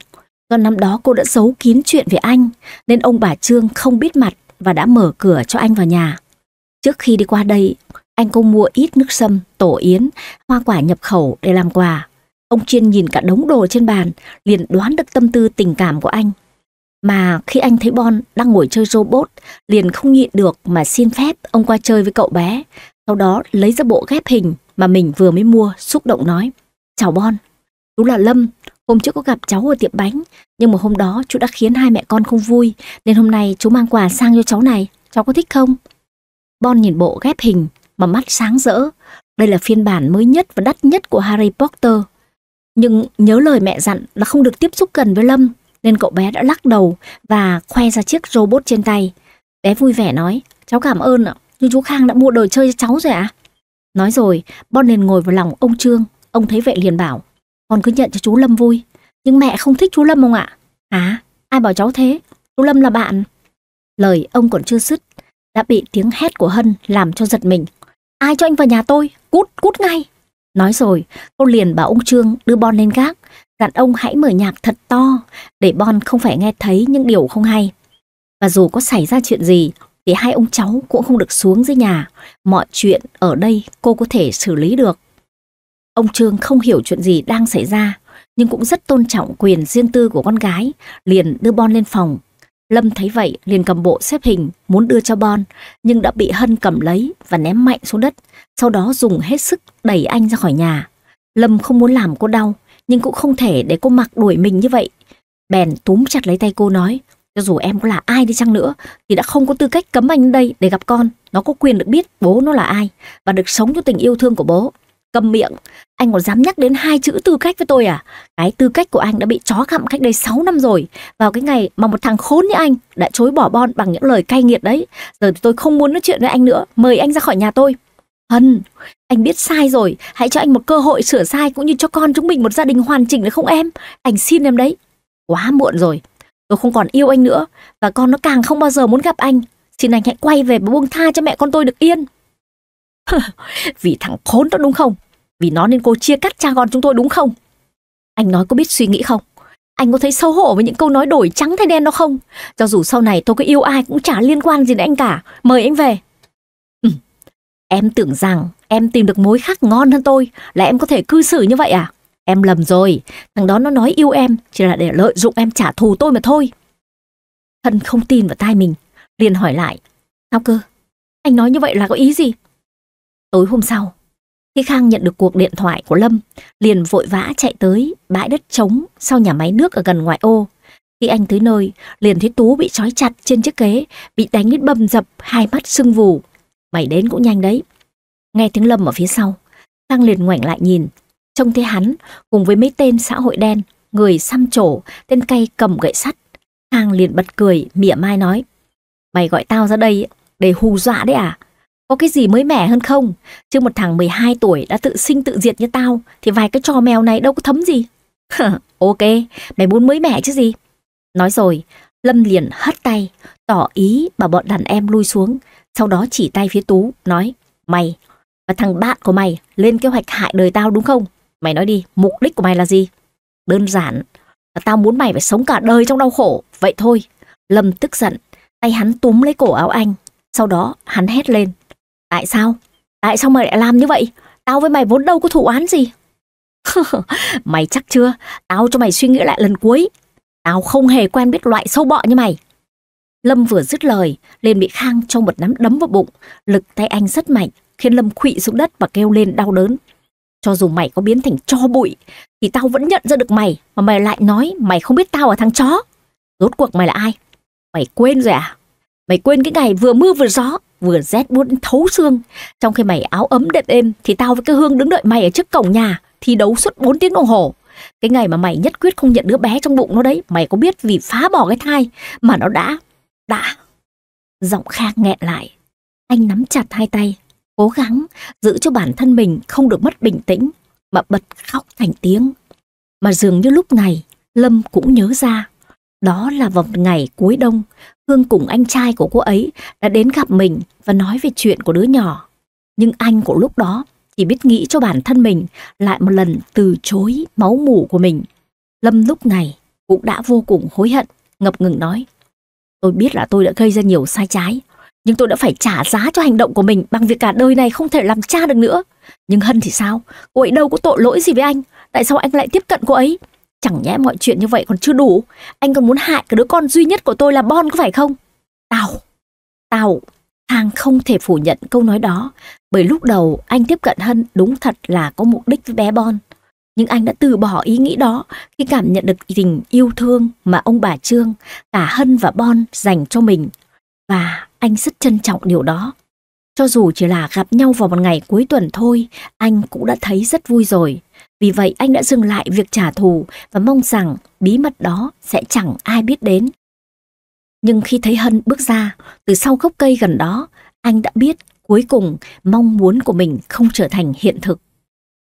còn năm đó cô đã giấu kín chuyện về anh, nên ông bà Trương không biết mặt và đã mở cửa cho anh vào nhà. Trước khi đi qua đây, anh cô mua ít nước sâm, tổ yến, hoa quả nhập khẩu để làm quà. Ông Chuyên nhìn cả đống đồ trên bàn, liền đoán được tâm tư tình cảm của anh. Mà khi anh thấy Bon đang ngồi chơi robot, liền không nhịn được mà xin phép ông qua chơi với cậu bé. Sau đó lấy ra bộ ghép hình mà mình vừa mới mua, xúc động nói. Chào Bon, chú là Lâm, Hôm trước có gặp cháu ở tiệm bánh, nhưng mà hôm đó chú đã khiến hai mẹ con không vui, nên hôm nay chú mang quà sang cho cháu này, cháu có thích không? Bon nhìn bộ ghép hình mà mắt sáng rỡ. Đây là phiên bản mới nhất và đắt nhất của Harry Potter. Nhưng nhớ lời mẹ dặn là không được tiếp xúc gần với Lâm, nên cậu bé đã lắc đầu và khoe ra chiếc robot trên tay. Bé vui vẻ nói, cháu cảm ơn ạ, nhưng chú Khang đã mua đồ chơi cho cháu rồi ạ. À? Nói rồi, Bon liền ngồi vào lòng ông Trương, ông thấy vậy liền bảo, con cứ nhận cho chú Lâm vui. Nhưng mẹ không thích chú Lâm ông ạ. À, ai bảo cháu thế? Chú Lâm là bạn. Lời ông còn chưa dứt, đã bị tiếng hét của Hân làm cho giật mình. Ai cho anh vào nhà tôi? Cút, cút ngay. Nói rồi, cô liền bảo ông Trương đưa Bon lên gác, dặn ông hãy mở nhạc thật to để Bon không phải nghe thấy những điều không hay. Và dù có xảy ra chuyện gì thì hai ông cháu cũng không được xuống dưới nhà. Mọi chuyện ở đây cô có thể xử lý được. Ông Trương không hiểu chuyện gì đang xảy ra, nhưng cũng rất tôn trọng quyền riêng tư của con gái, liền đưa Bon lên phòng. Lâm thấy vậy liền cầm bộ xếp hình muốn đưa cho Bon, nhưng đã bị Hân cầm lấy và ném mạnh xuống đất, sau đó dùng hết sức đẩy anh ra khỏi nhà. Lâm không muốn làm cô đau, nhưng cũng không thể để cô mặc đuổi mình như vậy. Bèn túm chặt lấy tay cô nói, cho dù em có là ai đi chăng nữa thì đã không có tư cách cấm anh đây để gặp con. Nó có quyền được biết bố nó là ai và được sống cho tình yêu thương của bố. Cầm miệng, anh còn dám nhắc đến hai chữ tư cách với tôi à? Cái tư cách của anh đã bị chó gặm cách đây 6 năm rồi. Vào cái ngày mà một thằng khốn như anh đã chối bỏ bon bằng những lời cay nghiệt đấy. Giờ tôi không muốn nói chuyện với anh nữa, mời anh ra khỏi nhà tôi. Hân, anh biết sai rồi, hãy cho anh một cơ hội sửa sai cũng như cho con chúng mình một gia đình hoàn chỉnh được không em? Anh xin em đấy. Quá muộn rồi, tôi không còn yêu anh nữa và con nó càng không bao giờ muốn gặp anh. Xin anh hãy quay về và buông tha cho mẹ con tôi được yên. <laughs> vì thằng khốn đó đúng không? Vì nó nên cô chia cắt cha con chúng tôi đúng không? Anh nói có biết suy nghĩ không? Anh có thấy xấu hổ với những câu nói đổi trắng thay đen đó không? Cho dù sau này tôi có yêu ai cũng chả liên quan gì đến anh cả. Mời anh về. Ừ. Em tưởng rằng em tìm được mối khác ngon hơn tôi là em có thể cư xử như vậy à? Em lầm rồi. Thằng đó nó nói yêu em chỉ là để lợi dụng em trả thù tôi mà thôi. Thân không tin vào tai mình. Liền hỏi lại. Sao cơ? Anh nói như vậy là có ý gì? Tối hôm sau, khi Khang nhận được cuộc điện thoại của Lâm, liền vội vã chạy tới bãi đất trống sau nhà máy nước ở gần ngoại ô. Khi anh tới nơi, liền thấy Tú bị trói chặt trên chiếc ghế, bị đánh đến bầm dập, hai mắt sưng vù. Mày đến cũng nhanh đấy. Nghe tiếng Lâm ở phía sau, Khang liền ngoảnh lại nhìn. Trông thấy hắn, cùng với mấy tên xã hội đen, người xăm trổ, tên cay cầm gậy sắt. Khang liền bật cười, mỉa mai nói. Mày gọi tao ra đây để hù dọa đấy à? Có cái gì mới mẻ hơn không? Chứ một thằng 12 tuổi đã tự sinh tự diệt như tao thì vài cái trò mèo này đâu có thấm gì. <laughs> ok, mày muốn mới mẻ chứ gì? Nói rồi, Lâm liền hất tay, tỏ ý bảo bọn đàn em lui xuống, sau đó chỉ tay phía Tú, nói Mày và thằng bạn của mày lên kế hoạch hại đời tao đúng không? Mày nói đi, mục đích của mày là gì? Đơn giản, là tao muốn mày phải sống cả đời trong đau khổ, vậy thôi. Lâm tức giận, tay hắn túm lấy cổ áo anh, sau đó hắn hét lên Tại sao? Tại sao mày lại làm như vậy? Tao với mày vốn đâu có thủ án gì. <laughs> mày chắc chưa? Tao cho mày suy nghĩ lại lần cuối. Tao không hề quen biết loại sâu bọ như mày. Lâm vừa dứt lời, liền bị Khang cho một nắm đấm vào bụng. Lực tay anh rất mạnh, khiến Lâm khụy xuống đất và kêu lên đau đớn. Cho dù mày có biến thành cho bụi, thì tao vẫn nhận ra được mày, mà mày lại nói mày không biết tao là thằng chó. Rốt cuộc mày là ai? Mày quên rồi à? Mày quên cái ngày vừa mưa vừa gió, vừa rét buốt thấu xương trong khi mày áo ấm đệm êm thì tao với cái hương đứng đợi mày ở trước cổng nhà thi đấu suốt 4 tiếng đồng hồ cái ngày mà mày nhất quyết không nhận đứa bé trong bụng nó đấy mày có biết vì phá bỏ cái thai mà nó đã đã giọng khang nghẹn lại anh nắm chặt hai tay cố gắng giữ cho bản thân mình không được mất bình tĩnh mà bật khóc thành tiếng mà dường như lúc này lâm cũng nhớ ra đó là vào ngày cuối đông Hương cùng anh trai của cô ấy đã đến gặp mình và nói về chuyện của đứa nhỏ. Nhưng anh của lúc đó chỉ biết nghĩ cho bản thân mình lại một lần từ chối máu mủ của mình. Lâm lúc này cũng đã vô cùng hối hận, ngập ngừng nói. Tôi biết là tôi đã gây ra nhiều sai trái, nhưng tôi đã phải trả giá cho hành động của mình bằng việc cả đời này không thể làm cha được nữa. Nhưng Hân thì sao? Cô ấy đâu có tội lỗi gì với anh. Tại sao anh lại tiếp cận cô ấy? Chẳng nhẽ mọi chuyện như vậy còn chưa đủ Anh còn muốn hại cái đứa con duy nhất của tôi là Bon có phải không Tao Tao Thang không thể phủ nhận câu nói đó Bởi lúc đầu anh tiếp cận Hân đúng thật là có mục đích với bé Bon nhưng anh đã từ bỏ ý nghĩ đó khi cảm nhận được tình yêu thương mà ông bà Trương, cả Hân và Bon dành cho mình. Và anh rất trân trọng điều đó. Cho dù chỉ là gặp nhau vào một ngày cuối tuần thôi, anh cũng đã thấy rất vui rồi. Vì vậy anh đã dừng lại việc trả thù và mong rằng bí mật đó sẽ chẳng ai biết đến. Nhưng khi thấy Hân bước ra, từ sau gốc cây gần đó, anh đã biết cuối cùng mong muốn của mình không trở thành hiện thực.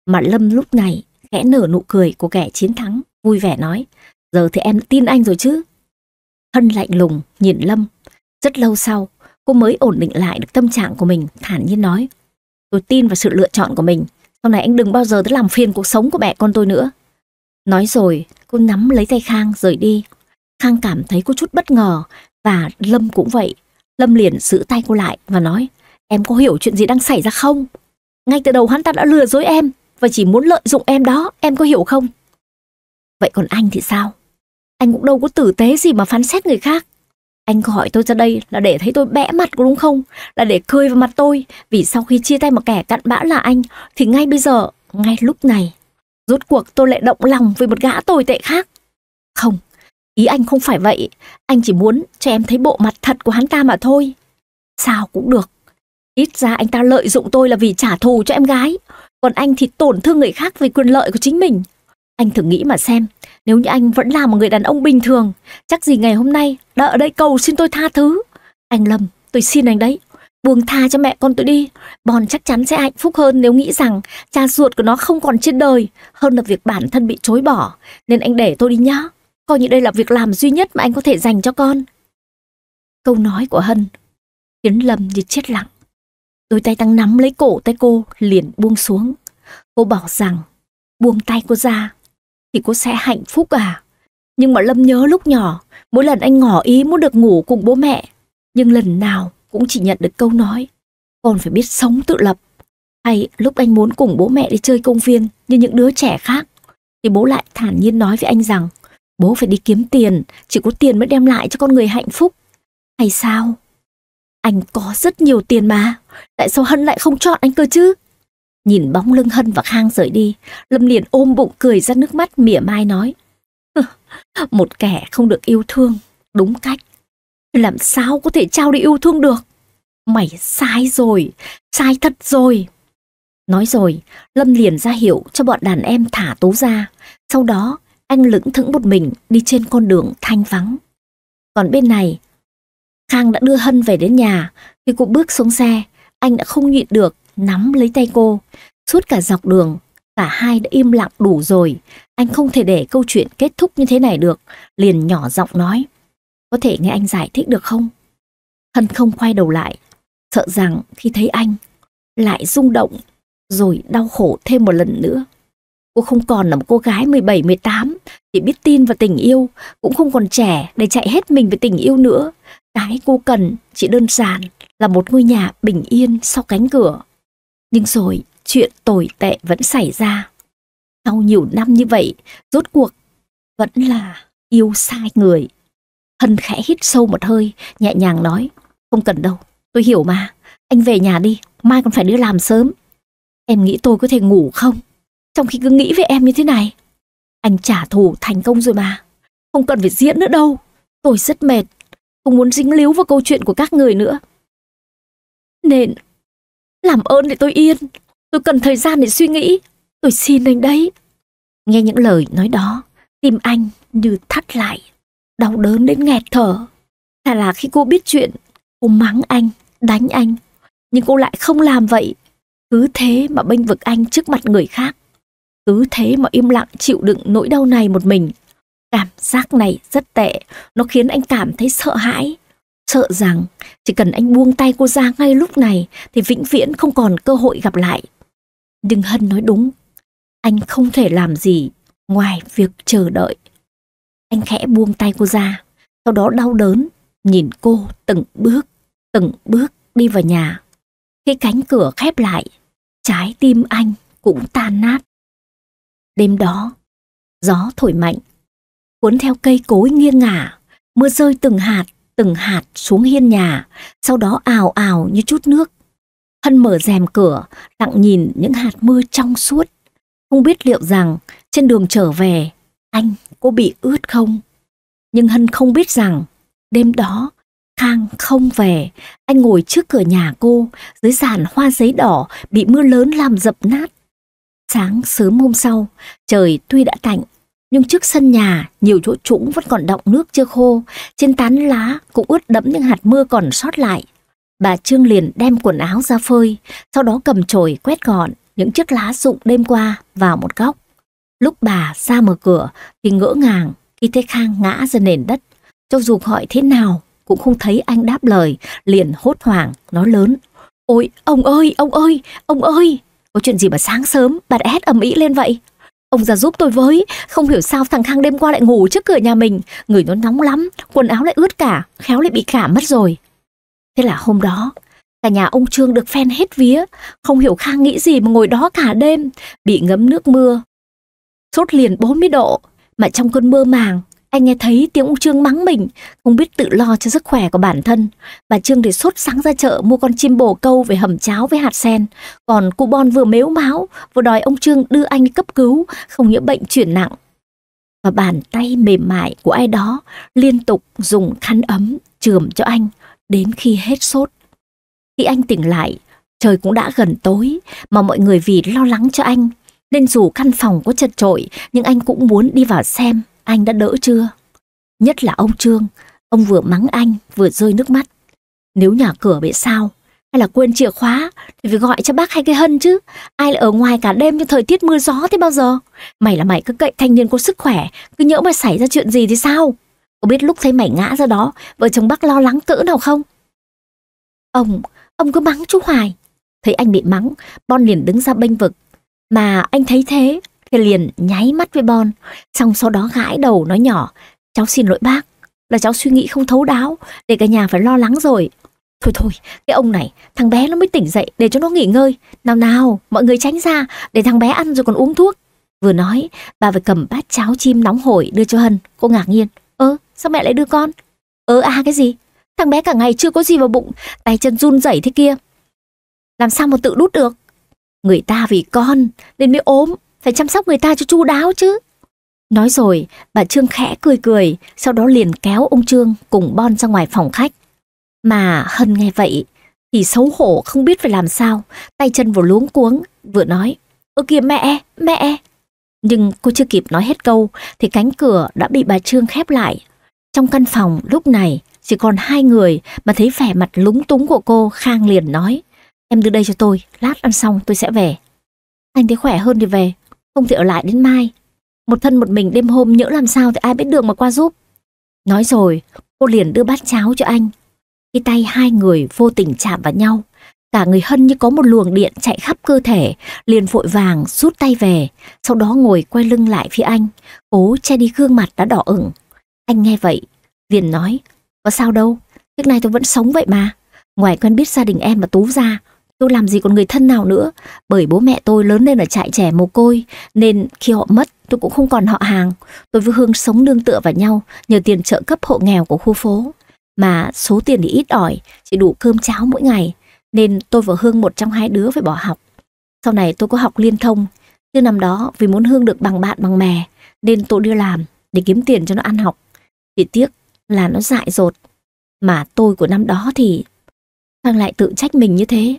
Mà Lâm lúc này khẽ nở nụ cười của kẻ chiến thắng, vui vẻ nói, giờ thì em tin anh rồi chứ. Hân lạnh lùng nhìn Lâm, rất lâu sau cô mới ổn định lại được tâm trạng của mình, thản nhiên nói, tôi tin vào sự lựa chọn của mình, sau này anh đừng bao giờ tới làm phiền cuộc sống của mẹ con tôi nữa. Nói rồi, cô nắm lấy tay Khang rời đi. Khang cảm thấy có chút bất ngờ và Lâm cũng vậy. Lâm liền giữ tay cô lại và nói Em có hiểu chuyện gì đang xảy ra không? Ngay từ đầu hắn ta đã lừa dối em và chỉ muốn lợi dụng em đó, em có hiểu không? Vậy còn anh thì sao? Anh cũng đâu có tử tế gì mà phán xét người khác anh gọi tôi ra đây là để thấy tôi bẽ mặt đúng không? Là để cười vào mặt tôi, vì sau khi chia tay một kẻ cặn bã là anh, thì ngay bây giờ, ngay lúc này, rốt cuộc tôi lại động lòng với một gã tồi tệ khác. Không, ý anh không phải vậy, anh chỉ muốn cho em thấy bộ mặt thật của hắn ta mà thôi. Sao cũng được, ít ra anh ta lợi dụng tôi là vì trả thù cho em gái, còn anh thì tổn thương người khác vì quyền lợi của chính mình. Anh thử nghĩ mà xem, nếu như anh vẫn là một người đàn ông bình thường, chắc gì ngày hôm nay đã ở đây cầu xin tôi tha thứ. Anh Lâm, tôi xin anh đấy, buông tha cho mẹ con tôi đi. bòn chắc chắn sẽ hạnh phúc hơn nếu nghĩ rằng cha ruột của nó không còn trên đời, hơn là việc bản thân bị chối bỏ. Nên anh để tôi đi nhá, coi như đây là việc làm duy nhất mà anh có thể dành cho con. Câu nói của Hân khiến Lâm như chết lặng. Đôi tay tăng nắm lấy cổ tay cô liền buông xuống. Cô bảo rằng buông tay cô ra thì cô sẽ hạnh phúc à. Nhưng mà Lâm nhớ lúc nhỏ, mỗi lần anh ngỏ ý muốn được ngủ cùng bố mẹ, nhưng lần nào cũng chỉ nhận được câu nói, con phải biết sống tự lập. Hay lúc anh muốn cùng bố mẹ đi chơi công viên như những đứa trẻ khác, thì bố lại thản nhiên nói với anh rằng, bố phải đi kiếm tiền, chỉ có tiền mới đem lại cho con người hạnh phúc. Hay sao? Anh có rất nhiều tiền mà, tại sao Hân lại không chọn anh cơ chứ? Nhìn bóng lưng Hân và Khang rời đi, Lâm liền ôm bụng cười ra nước mắt mỉa mai nói. Một kẻ không được yêu thương, đúng cách. Làm sao có thể trao đi yêu thương được? Mày sai rồi, sai thật rồi. Nói rồi, Lâm liền ra hiệu cho bọn đàn em thả Tú ra. Sau đó, anh lững thững một mình đi trên con đường thanh vắng. Còn bên này, Khang đã đưa Hân về đến nhà. Khi cô bước xuống xe, anh đã không nhịn được nắm lấy tay cô. Suốt cả dọc đường, cả hai đã im lặng đủ rồi. Anh không thể để câu chuyện kết thúc như thế này được, liền nhỏ giọng nói. Có thể nghe anh giải thích được không? Hân không quay đầu lại, sợ rằng khi thấy anh, lại rung động, rồi đau khổ thêm một lần nữa. Cô không còn là một cô gái 17-18, chỉ biết tin vào tình yêu, cũng không còn trẻ để chạy hết mình về tình yêu nữa. Cái cô cần chỉ đơn giản là một ngôi nhà bình yên sau cánh cửa. Nhưng rồi, chuyện tồi tệ vẫn xảy ra. Sau nhiều năm như vậy, rốt cuộc vẫn là yêu sai người. Hân khẽ hít sâu một hơi, nhẹ nhàng nói, không cần đâu, tôi hiểu mà, anh về nhà đi, mai còn phải đi làm sớm. Em nghĩ tôi có thể ngủ không? Trong khi cứ nghĩ về em như thế này. Anh trả thù thành công rồi mà, không cần phải diễn nữa đâu. Tôi rất mệt, không muốn dính líu vào câu chuyện của các người nữa. Nên làm ơn để tôi yên, tôi cần thời gian để suy nghĩ, tôi xin anh đấy. Nghe những lời nói đó, tim anh như thắt lại, đau đớn đến nghẹt thở. Thà là khi cô biết chuyện, cô mắng anh, đánh anh, nhưng cô lại không làm vậy. Cứ thế mà bênh vực anh trước mặt người khác. Cứ thế mà im lặng chịu đựng nỗi đau này một mình. Cảm giác này rất tệ, nó khiến anh cảm thấy sợ hãi, sợ rằng chỉ cần anh buông tay cô ra ngay lúc này thì vĩnh viễn không còn cơ hội gặp lại. Đừng Hân nói đúng, anh không thể làm gì ngoài việc chờ đợi. Anh khẽ buông tay cô ra, sau đó đau đớn, nhìn cô từng bước, từng bước đi vào nhà. Khi cánh cửa khép lại, trái tim anh cũng tan nát. Đêm đó, gió thổi mạnh, cuốn theo cây cối nghiêng ngả, mưa rơi từng hạt từng hạt xuống hiên nhà, sau đó ào ào như chút nước. Hân mở rèm cửa, lặng nhìn những hạt mưa trong suốt. Không biết liệu rằng trên đường trở về, anh có bị ướt không? Nhưng Hân không biết rằng đêm đó Khang không về, anh ngồi trước cửa nhà cô, dưới giàn hoa giấy đỏ bị mưa lớn làm dập nát. Sáng sớm hôm sau, trời tuy đã tạnh, nhưng trước sân nhà nhiều chỗ trũng vẫn còn đọng nước chưa khô, trên tán lá cũng ướt đẫm những hạt mưa còn sót lại. Bà Trương liền đem quần áo ra phơi, sau đó cầm chổi quét gọn những chiếc lá rụng đêm qua vào một góc. Lúc bà ra mở cửa thì ngỡ ngàng khi thấy Khang ngã ra nền đất. Cho dù hỏi thế nào cũng không thấy anh đáp lời, liền hốt hoảng, nói lớn. Ôi, ông ơi, ông ơi, ông ơi, có chuyện gì mà sáng sớm bà đã hét ầm ĩ lên vậy? Ông ra giúp tôi với, không hiểu sao thằng Khang đêm qua lại ngủ trước cửa nhà mình, người nó nóng lắm, quần áo lại ướt cả, khéo lại bị cảm mất rồi. Thế là hôm đó, cả nhà ông Trương được phen hết vía, không hiểu Khang nghĩ gì mà ngồi đó cả đêm, bị ngấm nước mưa. Sốt liền 40 độ, mà trong cơn mưa màng, anh nghe thấy tiếng ông Trương mắng mình, không biết tự lo cho sức khỏe của bản thân. Bà Trương thì sốt sáng ra chợ mua con chim bồ câu về hầm cháo với hạt sen. Còn cụ Bon vừa mếu máu, vừa đòi ông Trương đưa anh cấp cứu, không những bệnh chuyển nặng. Và bàn tay mềm mại của ai đó liên tục dùng khăn ấm chườm cho anh đến khi hết sốt. Khi anh tỉnh lại, trời cũng đã gần tối mà mọi người vì lo lắng cho anh nên dù căn phòng có chật trội nhưng anh cũng muốn đi vào xem anh đã đỡ chưa? Nhất là ông Trương, ông vừa mắng anh, vừa rơi nước mắt. Nếu nhà cửa bị sao, hay là quên chìa khóa, thì phải gọi cho bác hay cái hân chứ. Ai lại ở ngoài cả đêm như thời tiết mưa gió thế bao giờ? Mày là mày cứ cậy thanh niên có sức khỏe, cứ nhỡ mà xảy ra chuyện gì thì sao? Có biết lúc thấy mày ngã ra đó, vợ chồng bác lo lắng cỡ nào không? Ông, ông cứ mắng chú Hoài. Thấy anh bị mắng, Bon liền đứng ra bênh vực. Mà anh thấy thế, thì liền nháy mắt với Bon, xong sau đó gãi đầu nói nhỏ, cháu xin lỗi bác, là cháu suy nghĩ không thấu đáo, để cả nhà phải lo lắng rồi. Thôi thôi, cái ông này, thằng bé nó mới tỉnh dậy để cho nó nghỉ ngơi. Nào nào, mọi người tránh ra, để thằng bé ăn rồi còn uống thuốc. Vừa nói, bà phải cầm bát cháo chim nóng hổi đưa cho Hân. Cô ngạc nhiên, ơ, sao mẹ lại đưa con? Ơ ờ, à cái gì? Thằng bé cả ngày chưa có gì vào bụng, tay chân run rẩy thế kia. Làm sao mà tự đút được? Người ta vì con nên mới ốm, phải chăm sóc người ta cho chu đáo chứ. Nói rồi, bà Trương khẽ cười cười, sau đó liền kéo ông Trương cùng Bon ra ngoài phòng khách. Mà Hân nghe vậy, thì xấu hổ không biết phải làm sao, tay chân vừa luống cuống, vừa nói, Ơ kìa mẹ, mẹ. Nhưng cô chưa kịp nói hết câu, thì cánh cửa đã bị bà Trương khép lại. Trong căn phòng lúc này, chỉ còn hai người mà thấy vẻ mặt lúng túng của cô, Khang liền nói, em đưa đây cho tôi, lát ăn xong tôi sẽ về. Anh thấy khỏe hơn thì về, không thể ở lại đến mai. Một thân một mình đêm hôm nhỡ làm sao thì ai biết đường mà qua giúp. Nói rồi, cô liền đưa bát cháo cho anh. Khi tay hai người vô tình chạm vào nhau, cả người Hân như có một luồng điện chạy khắp cơ thể, liền vội vàng rút tay về, sau đó ngồi quay lưng lại phía anh, cố che đi gương mặt đã đỏ ửng. Anh nghe vậy, liền nói, có sao đâu, trước nay tôi vẫn sống vậy mà. Ngoài quen biết gia đình em và Tú ra, Tôi làm gì còn người thân nào nữa, bởi bố mẹ tôi lớn lên ở trại trẻ mồ côi, nên khi họ mất tôi cũng không còn họ hàng. Tôi với Hương sống nương tựa vào nhau nhờ tiền trợ cấp hộ nghèo của khu phố. Mà số tiền thì ít ỏi, chỉ đủ cơm cháo mỗi ngày, nên tôi và Hương một trong hai đứa phải bỏ học. Sau này tôi có học liên thông, chứ năm đó vì muốn Hương được bằng bạn bằng mè, nên tôi đưa làm để kiếm tiền cho nó ăn học. Chỉ tiếc là nó dại dột, mà tôi của năm đó thì Thằng lại tự trách mình như thế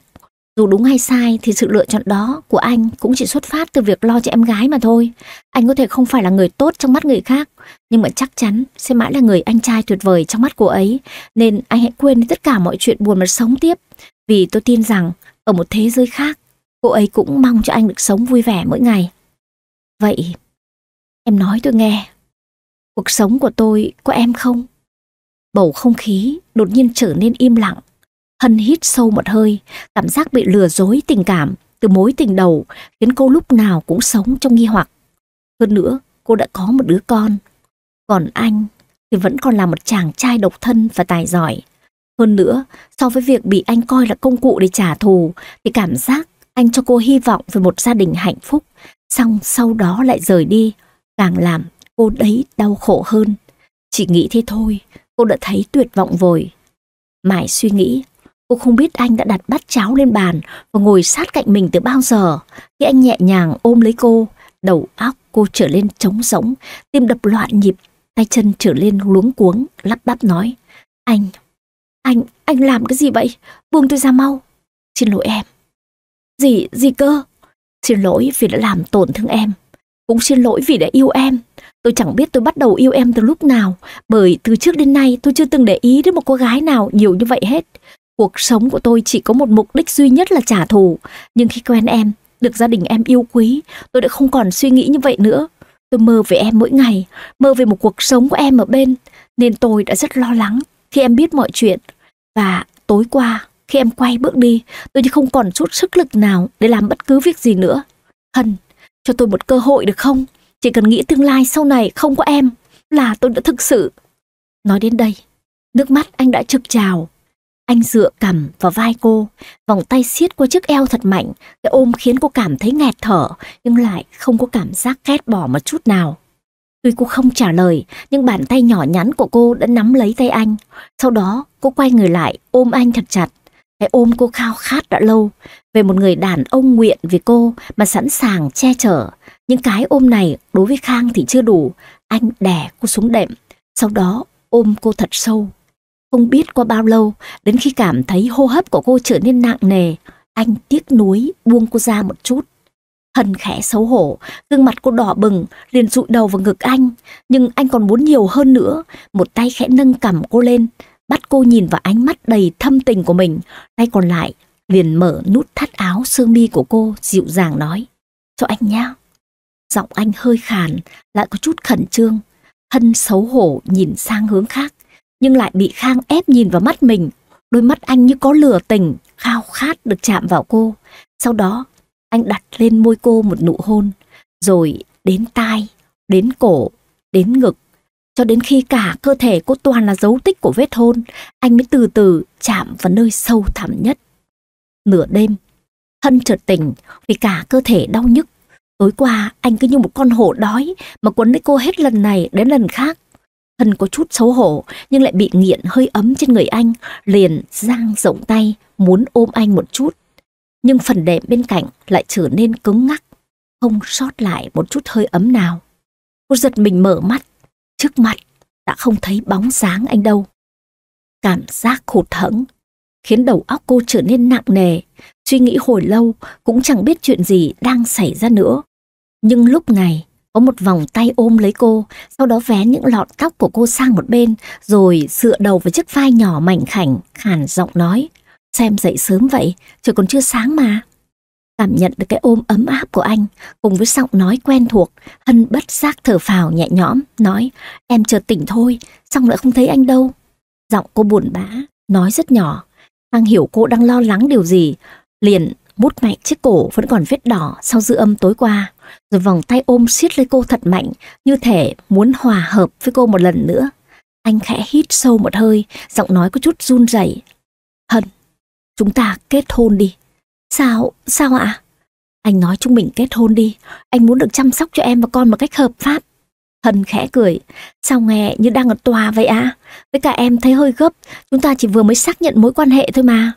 dù đúng hay sai thì sự lựa chọn đó của anh cũng chỉ xuất phát từ việc lo cho em gái mà thôi. Anh có thể không phải là người tốt trong mắt người khác, nhưng mà chắc chắn sẽ mãi là người anh trai tuyệt vời trong mắt cô ấy. Nên anh hãy quên đi tất cả mọi chuyện buồn mà sống tiếp. Vì tôi tin rằng ở một thế giới khác, cô ấy cũng mong cho anh được sống vui vẻ mỗi ngày. Vậy, em nói tôi nghe, cuộc sống của tôi có em không? Bầu không khí đột nhiên trở nên im lặng Hân hít sâu một hơi, cảm giác bị lừa dối tình cảm từ mối tình đầu khiến cô lúc nào cũng sống trong nghi hoặc. Hơn nữa, cô đã có một đứa con. Còn anh thì vẫn còn là một chàng trai độc thân và tài giỏi. Hơn nữa, so với việc bị anh coi là công cụ để trả thù, thì cảm giác anh cho cô hy vọng về một gia đình hạnh phúc, xong sau đó lại rời đi, càng làm cô đấy đau khổ hơn. Chỉ nghĩ thế thôi, cô đã thấy tuyệt vọng rồi. Mãi suy nghĩ, Cô không biết anh đã đặt bát cháo lên bàn và ngồi sát cạnh mình từ bao giờ. Khi anh nhẹ nhàng ôm lấy cô, đầu óc cô trở lên trống rỗng, tim đập loạn nhịp, tay chân trở lên luống cuống, lắp bắp nói. Anh, anh, anh làm cái gì vậy? Buông tôi ra mau. Xin lỗi em. Gì, gì cơ? Xin lỗi vì đã làm tổn thương em. Cũng xin lỗi vì đã yêu em. Tôi chẳng biết tôi bắt đầu yêu em từ lúc nào, bởi từ trước đến nay tôi chưa từng để ý đến một cô gái nào nhiều như vậy hết. Cuộc sống của tôi chỉ có một mục đích duy nhất là trả thù. Nhưng khi quen em, được gia đình em yêu quý, tôi đã không còn suy nghĩ như vậy nữa. Tôi mơ về em mỗi ngày, mơ về một cuộc sống của em ở bên, nên tôi đã rất lo lắng khi em biết mọi chuyện. Và tối qua, khi em quay bước đi, tôi như không còn chút sức lực nào để làm bất cứ việc gì nữa. Hân, cho tôi một cơ hội được không? Chỉ cần nghĩ tương lai sau này không có em là tôi đã thực sự. Nói đến đây, nước mắt anh đã trực trào anh dựa cằm vào vai cô, vòng tay siết qua chiếc eo thật mạnh, cái ôm khiến cô cảm thấy nghẹt thở, nhưng lại không có cảm giác ghét bỏ một chút nào. Tuy cô không trả lời, nhưng bàn tay nhỏ nhắn của cô đã nắm lấy tay anh. Sau đó, cô quay người lại, ôm anh thật chặt. Cái ôm cô khao khát đã lâu, về một người đàn ông nguyện vì cô mà sẵn sàng che chở. Những cái ôm này đối với Khang thì chưa đủ, anh đè cô xuống đệm, sau đó ôm cô thật sâu không biết qua bao lâu, đến khi cảm thấy hô hấp của cô trở nên nặng nề, anh tiếc nuối buông cô ra một chút. Hân khẽ xấu hổ, gương mặt cô đỏ bừng, liền dụi đầu vào ngực anh. Nhưng anh còn muốn nhiều hơn nữa, một tay khẽ nâng cằm cô lên, bắt cô nhìn vào ánh mắt đầy thâm tình của mình. Tay còn lại, liền mở nút thắt áo sơ mi của cô, dịu dàng nói. Cho anh nhá. Giọng anh hơi khàn, lại có chút khẩn trương. Hân xấu hổ nhìn sang hướng khác, nhưng lại bị Khang ép nhìn vào mắt mình. Đôi mắt anh như có lửa tình, khao khát được chạm vào cô. Sau đó, anh đặt lên môi cô một nụ hôn, rồi đến tai, đến cổ, đến ngực. Cho đến khi cả cơ thể cô toàn là dấu tích của vết hôn, anh mới từ từ chạm vào nơi sâu thẳm nhất. Nửa đêm, Hân chợt tỉnh vì cả cơ thể đau nhức. Tối qua anh cứ như một con hổ đói mà quấn lấy cô hết lần này đến lần khác Thân có chút xấu hổ nhưng lại bị nghiện hơi ấm trên người anh, liền giang rộng tay muốn ôm anh một chút. Nhưng phần đệm bên cạnh lại trở nên cứng ngắc, không sót lại một chút hơi ấm nào. Cô giật mình mở mắt, trước mặt đã không thấy bóng dáng anh đâu. Cảm giác hụt hẫng khiến đầu óc cô trở nên nặng nề, suy nghĩ hồi lâu cũng chẳng biết chuyện gì đang xảy ra nữa. Nhưng lúc này có một vòng tay ôm lấy cô, sau đó vén những lọn tóc của cô sang một bên, rồi dựa đầu vào chiếc vai nhỏ mảnh khảnh, khàn giọng nói. Xem dậy sớm vậy, trời còn chưa sáng mà. Cảm nhận được cái ôm ấm áp của anh, cùng với giọng nói quen thuộc, Hân bất giác thở phào nhẹ nhõm, nói, em chợt tỉnh thôi, xong lại không thấy anh đâu. Giọng cô buồn bã, nói rất nhỏ, Hàng hiểu cô đang lo lắng điều gì, liền mút mạnh chiếc cổ vẫn còn vết đỏ sau dư âm tối qua rồi vòng tay ôm siết lấy cô thật mạnh, như thể muốn hòa hợp với cô một lần nữa. Anh khẽ hít sâu một hơi, giọng nói có chút run rẩy. Hân, chúng ta kết hôn đi. Sao, sao ạ? Anh nói chúng mình kết hôn đi, anh muốn được chăm sóc cho em và con một cách hợp pháp. Hân khẽ cười, sao nghe như đang ở tòa vậy ạ? À? Với cả em thấy hơi gấp, chúng ta chỉ vừa mới xác nhận mối quan hệ thôi mà.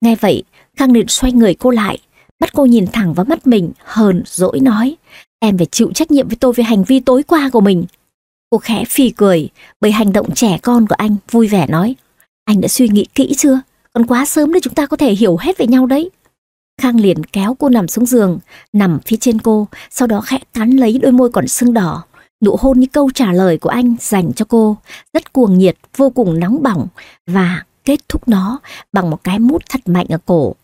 Nghe vậy, Khang Định xoay người cô lại, bắt cô nhìn thẳng vào mắt mình, hờn, dỗi nói. Em phải chịu trách nhiệm với tôi về hành vi tối qua của mình. Cô khẽ phì cười, bởi hành động trẻ con của anh vui vẻ nói. Anh đã suy nghĩ kỹ chưa? Còn quá sớm để chúng ta có thể hiểu hết về nhau đấy. Khang liền kéo cô nằm xuống giường, nằm phía trên cô, sau đó khẽ cắn lấy đôi môi còn sưng đỏ. Nụ hôn như câu trả lời của anh dành cho cô, rất cuồng nhiệt, vô cùng nóng bỏng và kết thúc nó bằng một cái mút thật mạnh ở cổ.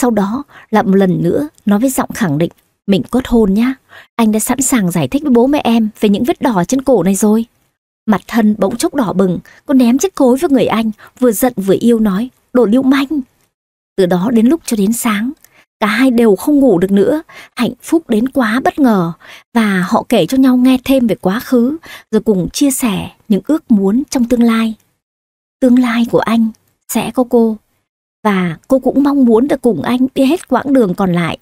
Sau đó lại một lần nữa nói với giọng khẳng định Mình kết hôn nhá Anh đã sẵn sàng giải thích với bố mẹ em Về những vết đỏ trên cổ này rồi Mặt thân bỗng chốc đỏ bừng Cô ném chiếc cối với người anh Vừa giận vừa yêu nói Đồ lưu manh Từ đó đến lúc cho đến sáng Cả hai đều không ngủ được nữa Hạnh phúc đến quá bất ngờ Và họ kể cho nhau nghe thêm về quá khứ Rồi cùng chia sẻ những ước muốn trong tương lai Tương lai của anh sẽ có cô và cô cũng mong muốn được cùng anh đi hết quãng đường còn lại.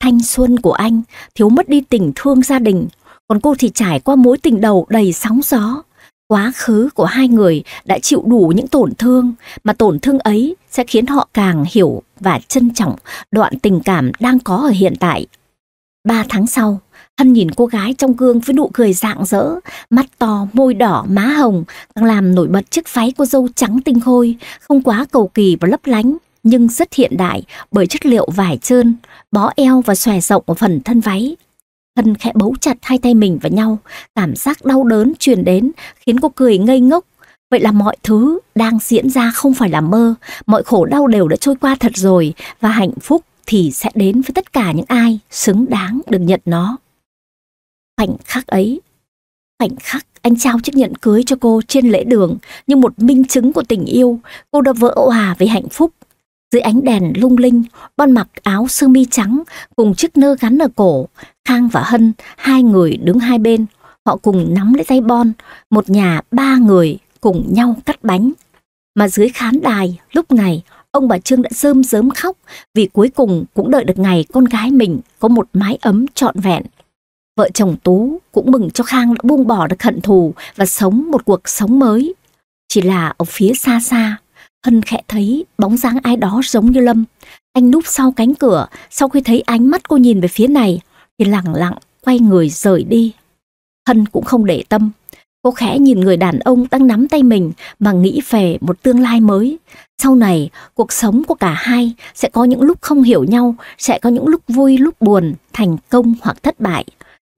Thanh xuân của anh thiếu mất đi tình thương gia đình, còn cô thì trải qua mối tình đầu đầy sóng gió. Quá khứ của hai người đã chịu đủ những tổn thương, mà tổn thương ấy sẽ khiến họ càng hiểu và trân trọng đoạn tình cảm đang có ở hiện tại. Ba tháng sau, Hân nhìn cô gái trong gương với nụ cười rạng rỡ, mắt to, môi đỏ, má hồng, càng làm nổi bật chiếc váy cô dâu trắng tinh khôi, không quá cầu kỳ và lấp lánh, nhưng rất hiện đại bởi chất liệu vải trơn, bó eo và xòe rộng ở phần thân váy. Hân khẽ bấu chặt hai tay mình vào nhau, cảm giác đau đớn truyền đến, khiến cô cười ngây ngốc. Vậy là mọi thứ đang diễn ra không phải là mơ, mọi khổ đau đều đã trôi qua thật rồi và hạnh phúc thì sẽ đến với tất cả những ai xứng đáng được nhận nó. Khoảnh khắc ấy, khoảnh khắc anh trao chiếc nhẫn cưới cho cô trên lễ đường như một minh chứng của tình yêu, cô đã vỡ òa với hạnh phúc. Dưới ánh đèn lung linh, bon mặc áo sơ mi trắng cùng chiếc nơ gắn ở cổ, Khang và Hân, hai người đứng hai bên, họ cùng nắm lấy tay bon, một nhà ba người cùng nhau cắt bánh. Mà dưới khán đài, lúc này, ông bà Trương đã rơm rớm khóc vì cuối cùng cũng đợi được ngày con gái mình có một mái ấm trọn vẹn Vợ chồng Tú cũng mừng cho Khang đã buông bỏ được hận thù và sống một cuộc sống mới. Chỉ là ở phía xa xa, Hân khẽ thấy bóng dáng ai đó giống như Lâm. Anh núp sau cánh cửa, sau khi thấy ánh mắt cô nhìn về phía này, thì lặng lặng quay người rời đi. Hân cũng không để tâm. Cô khẽ nhìn người đàn ông đang nắm tay mình mà nghĩ về một tương lai mới. Sau này, cuộc sống của cả hai sẽ có những lúc không hiểu nhau, sẽ có những lúc vui, lúc buồn, thành công hoặc thất bại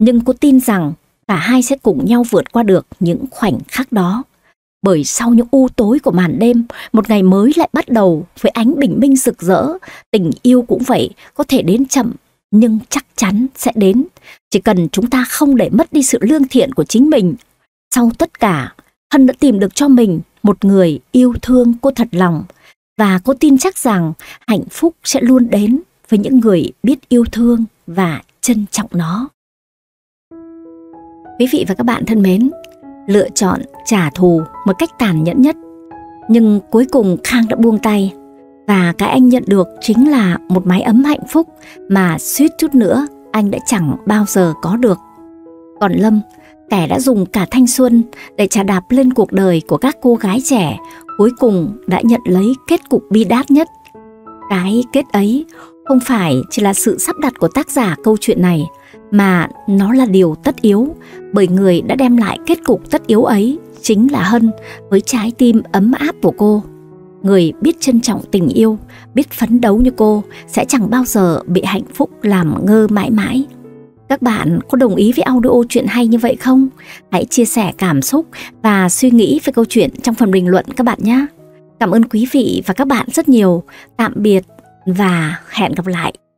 nhưng cô tin rằng cả hai sẽ cùng nhau vượt qua được những khoảnh khắc đó. Bởi sau những u tối của màn đêm, một ngày mới lại bắt đầu với ánh bình minh rực rỡ. Tình yêu cũng vậy, có thể đến chậm, nhưng chắc chắn sẽ đến. Chỉ cần chúng ta không để mất đi sự lương thiện của chính mình. Sau tất cả, Hân đã tìm được cho mình một người yêu thương cô thật lòng. Và cô tin chắc rằng hạnh phúc sẽ luôn đến với những người biết yêu thương và trân trọng nó. Quý vị và các bạn thân mến, lựa chọn trả thù một cách tàn nhẫn nhất. Nhưng cuối cùng Khang đã buông tay và cái anh nhận được chính là một mái ấm hạnh phúc mà suýt chút nữa anh đã chẳng bao giờ có được. Còn Lâm, kẻ đã dùng cả thanh xuân để trả đạp lên cuộc đời của các cô gái trẻ, cuối cùng đã nhận lấy kết cục bi đát nhất. Cái kết ấy không phải chỉ là sự sắp đặt của tác giả câu chuyện này, mà nó là điều tất yếu bởi người đã đem lại kết cục tất yếu ấy chính là Hân với trái tim ấm áp của cô. Người biết trân trọng tình yêu, biết phấn đấu như cô sẽ chẳng bao giờ bị hạnh phúc làm ngơ mãi mãi. Các bạn có đồng ý với audio chuyện hay như vậy không? Hãy chia sẻ cảm xúc và suy nghĩ về câu chuyện trong phần bình luận các bạn nhé. Cảm ơn quý vị và các bạn rất nhiều. Tạm biệt và hẹn gặp lại.